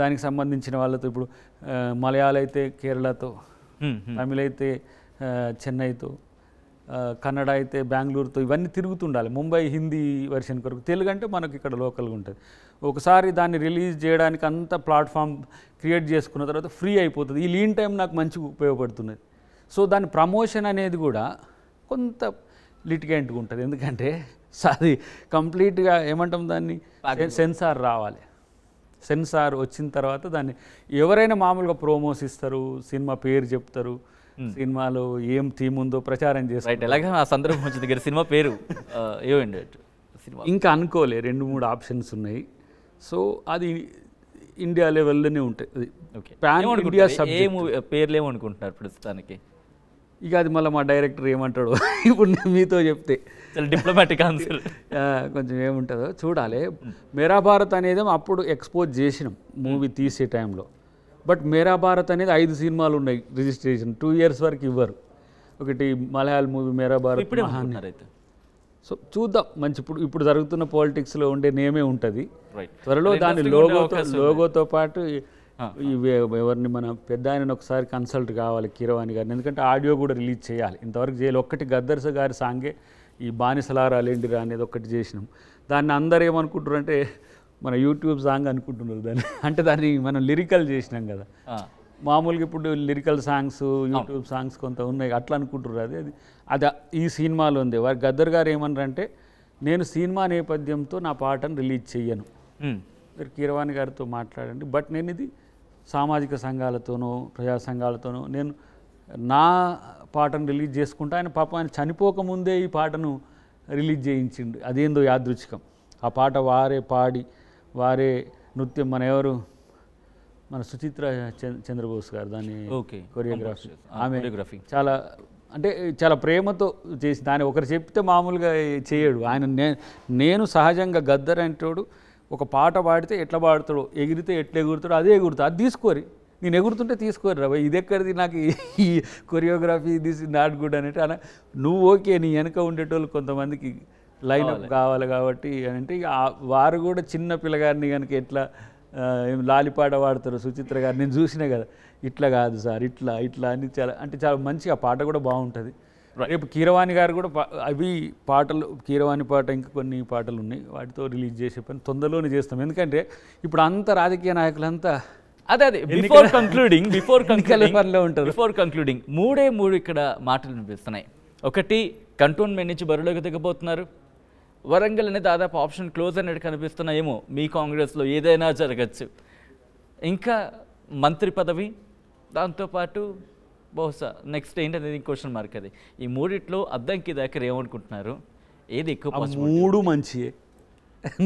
దానికి సంబంధించిన వాళ్ళతో ఇప్పుడు మలయాళ అయితే కేరళతో తమిళ అయితే చెన్నైతో కన్నడ అయితే బెంగళూరుతో ఇవన్నీ తిరుగుతుండాలి ముంబై హిందీ వెర్షన్ కొరకు తెలుగు అంటే మనకి ఇక్కడ లోకల్గా ఉంటుంది ఒకసారి దాన్ని రిలీజ్ చేయడానికి అంత ప్లాట్ఫామ్ క్రియేట్ చేసుకున్న తర్వాత ఫ్రీ అయిపోతుంది ఈ లీన్ టైం నాకు మంచిగా ఉపయోగపడుతున్నది సో దాని ప్రమోషన్ అనేది కూడా కొంత లిటిగెంట్గా ఉంటుంది ఎందుకంటే అది కంప్లీట్గా ఏమంటాం దాన్ని సెన్సార్ రావాలి సెన్సార్ వచ్చిన తర్వాత దాన్ని ఎవరైనా మామూలుగా ప్రోమోస్ ఇస్తారు సినిమా పేరు చెప్తారు సినిమాలో ఏం థీమ్ ఉందో ప్రచారం చేస్తారు ఎలాగే ఆ సందర్భం వచ్చిన దగ్గర సినిమా పేరు ఏమండి సినిమా ఇంకా అనుకోలే రెండు మూడు ఆప్షన్స్ ఉన్నాయి సో అది ఇండియా లెవెల్లోనే ఉంటాయి ఓకే ప్యాన్ ఇండియా పేర్లు ఏమనుకుంటున్నారు ప్రస్తుతానికి ఇక అది మళ్ళీ మా డైరెక్టర్ ఏమంటాడు ఇప్పుడు నేను మీతో చెప్తే డిప్లొమాటిక్ ఆన్సర్ కొంచెం ఏముంటుందో చూడాలి మేరా భారత్ అనేది అప్పుడు ఎక్స్పోజ్ చేసినాం మూవీ తీసే టైంలో బట్ మేరా భారత్ అనేది ఐదు సినిమాలు ఉన్నాయి రిజిస్ట్రేషన్ టూ ఇయర్స్ వరకు ఇవ్వరు ఒకటి మలయాళ మూవీ మేరా భారత్ ఇప్పుడు సో చూద్దాం మంచి ఇప్పుడు ఇప్పుడు జరుగుతున్న పాలిటిక్స్లో ఉండే నేమే ఉంటుంది త్వరలో దాని లోగోతో లోగోతో పాటు ఎవరిని మన పెద్ద ఆయన ఒకసారి కన్సల్ట్ కావాలి కీరవాణి గారిని ఎందుకంటే ఆడియో కూడా రిలీజ్ చేయాలి ఇంతవరకు చేయాలి ఒక్కటి గద్దర్స గారి సాంగే ఈ బానిసలారా లేండిరా అనేది ఒక్కటి చేసినాం దాన్ని అందరు ఏమనుకుంటారు అంటే మన యూట్యూబ్ సాంగ్ అనుకుంటున్నారు దాన్ని అంటే దాన్ని మనం లిరికల్ చేసినాం కదా మామూలుగా ఇప్పుడు లిరికల్ సాంగ్స్ యూట్యూబ్ సాంగ్స్ కొంత ఉన్నాయి అట్లా అనుకుంటున్నారు అది అది అది ఈ సినిమాలో ఉంది వారి గద్దర్ గారు ఏమన్నారంటే నేను సినిమా నేపథ్యంతో నా పాటను రిలీజ్ చెయ్యను మీరు కీరవాణి గారితో మాట్లాడండి బట్ నేను ఇది సామాజిక సంఘాలతోనూ ప్రజా సంఘాలతోనూ నేను నా పాటను రిలీజ్ చేసుకుంటా ఆయన పాప ఆయన చనిపోకముందే ఈ పాటను రిలీజ్ చేయించిండు అదేందో యాదృచ్ఛికం ఆ పాట వారే పాడి వారే నృత్యం మన ఎవరు మన సుచిత్ర చంద్రబోస్ గారు దాన్ని ఓకే కొరియోగ్రఫీ ఆమె చాలా అంటే చాలా ప్రేమతో చేసి దాన్ని ఒకరు చెప్తే మామూలుగా చేయడు ఆయన నేను సహజంగా గద్దర్ అంటాడు ఒక పాట పాడితే ఎట్లా పాడతాడు ఎగిరితే ఎట్లా ఎగురుతాడు అదే ఎగురుతాడు అది తీసుకోరి నేను ఎగురుతుంటే తీసుకోరు రా ఇది ఎక్కడిది నాకు ఈ కొరియోగ్రఫీ దిస్ నాట్ గుడ్ అనేట్టు అన్న నువ్వు ఓకే నీ వెనక ఉండేటోళ్ళు కొంతమందికి లైన్ కావాలి కాబట్టి అని అంటే వారు కూడా చిన్న పిల్లగారిని కనుక ఎట్లా లాలిపాట పాడతారు సుచిత్ర గారు నేను చూసినా కదా ఇట్లా కాదు సార్ ఇట్లా ఇట్లా అని చాలా అంటే చాలా మంచిగా పాట కూడా బాగుంటుంది రేపు కీరవాణి గారు కూడా అవి పాటలు కీరవాణి పాట ఇంకా కొన్ని పాటలు ఉన్నాయి వాటితో రిలీజ్ చేసే పని తొందరలోనే చేస్తాం ఎందుకంటే ఇప్పుడు అంత రాజకీయ నాయకులంతా అదే అదే బిఫోర్ కంక్లూడింగ్ బిఫోర్ పనిలో ఉంటారు బిఫోర్ కంక్లూడింగ్ మూడే మూడు ఇక్కడ మాటలు వినిపిస్తున్నాయి ఒకటి కంటోన్మెంట్ నుంచి బరిలోకి దిగబోతున్నారు వరంగల్ అనే దాదాపు ఆప్షన్ క్లోజ్ అనేది కనిపిస్తున్నాయేమో మీ కాంగ్రెస్లో ఏదైనా జరగచ్చు ఇంకా మంత్రి పదవి దాంతోపాటు బహుశా నెక్స్ట్ ఏంటనేది క్వశ్చన్ మార్క్ అది ఈ మూడిట్లో అద్దంకి దాకా ఏమనుకుంటున్నారు ఏది ఎక్కువ మూడు మంచి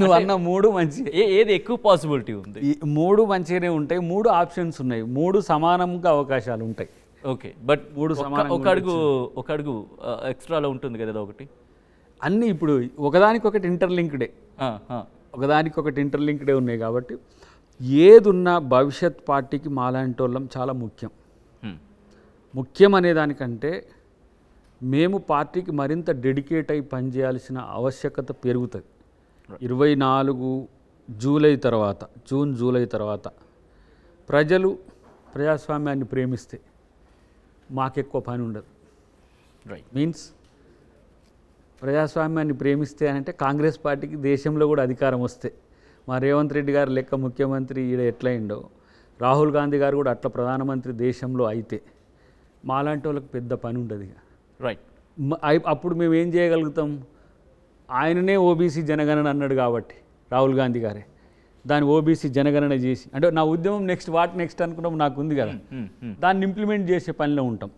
నువ్వు అన్న మూడు మంచి ఏది ఎక్కువ పాసిబిలిటీ ఉంది మూడు మంచిగానే ఉంటాయి మూడు ఆప్షన్స్ ఉన్నాయి మూడు సమానంగా అవకాశాలు ఉంటాయి ఓకే బట్ మూడు సమానం ఒక అడుగు ఒక అడుగు ఎక్స్ట్రాలో ఉంటుంది కదా ఒకటి అన్నీ ఇప్పుడు ఒకదానికొకటి ఇంటర్లింక్డే ఒకదానికొకటి ఇంటర్లింక్డే ఉన్నాయి కాబట్టి ఏదున్నా భవిష్యత్ పార్టీకి మాలాంటి వాళ్ళం చాలా ముఖ్యం ముఖ్యమనే దానికంటే మేము పార్టీకి మరింత డెడికేట్ అయి పనిచేయాల్సిన ఆవశ్యకత పెరుగుతుంది ఇరవై నాలుగు జూలై తర్వాత జూన్ జూలై తర్వాత ప్రజలు ప్రజాస్వామ్యాన్ని ప్రేమిస్తే మాకెక్కువ పని ఉండదు రైట్ మీన్స్ ప్రజాస్వామ్యాన్ని ప్రేమిస్తే అంటే కాంగ్రెస్ పార్టీకి దేశంలో కూడా అధికారం వస్తే మా రేవంత్ రెడ్డి గారు లెక్క ముఖ్యమంత్రి ఈడ ఎట్లయిండో రాహుల్ గాంధీ గారు కూడా అట్లా ప్రధానమంత్రి దేశంలో అయితే మాలాంటి వాళ్ళకి పెద్ద పని ఉండదు రైట్ అప్పుడు మేము ఏం చేయగలుగుతాం ఆయననే ఓబీసీ జనగణన అన్నాడు కాబట్టి రాహుల్ గాంధీ గారే దాన్ని ఓబీసీ జనగణన చేసి అంటే నా ఉద్యమం నెక్స్ట్ వాట్ నెక్స్ట్ అనుకున్నాం నాకు ఉంది కదా hmm, hmm, hmm. దాన్ని ఇంప్లిమెంట్ చేసే పనిలో ఉంటాం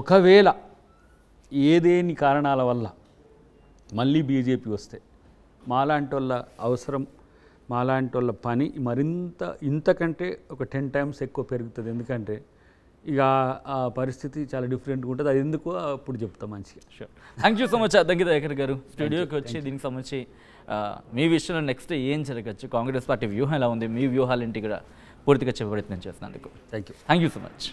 ఒకవేళ ఏదేని కారణాల వల్ల మళ్ళీ బీజేపీ వస్తే మాలాంటి వాళ్ళ అవసరం మాలాంటి వాళ్ళ పని మరింత ఇంతకంటే ఒక టెన్ టైమ్స్ ఎక్కువ పెరుగుతుంది ఎందుకంటే ఇక ఆ పరిస్థితి చాలా డిఫరెంట్గా ఉంటుంది అది ఎందుకు అప్పుడు చెప్తాం మంచిగా sure thank you so much Addanki Dayakar గారు స్టూడియోకి వచ్చి దీనికి సంబంధించి మీ విషయంలో నెక్స్ట్ ఏం జరగచ్చు కాంగ్రెస్ పార్టీ వ్యూహం ఎలా ఉంది మీ వ్యూహాలు ఇంటి కూడా పూర్తిగా ప్రయత్నం చేస్తున్నందుకు thank you thank you so much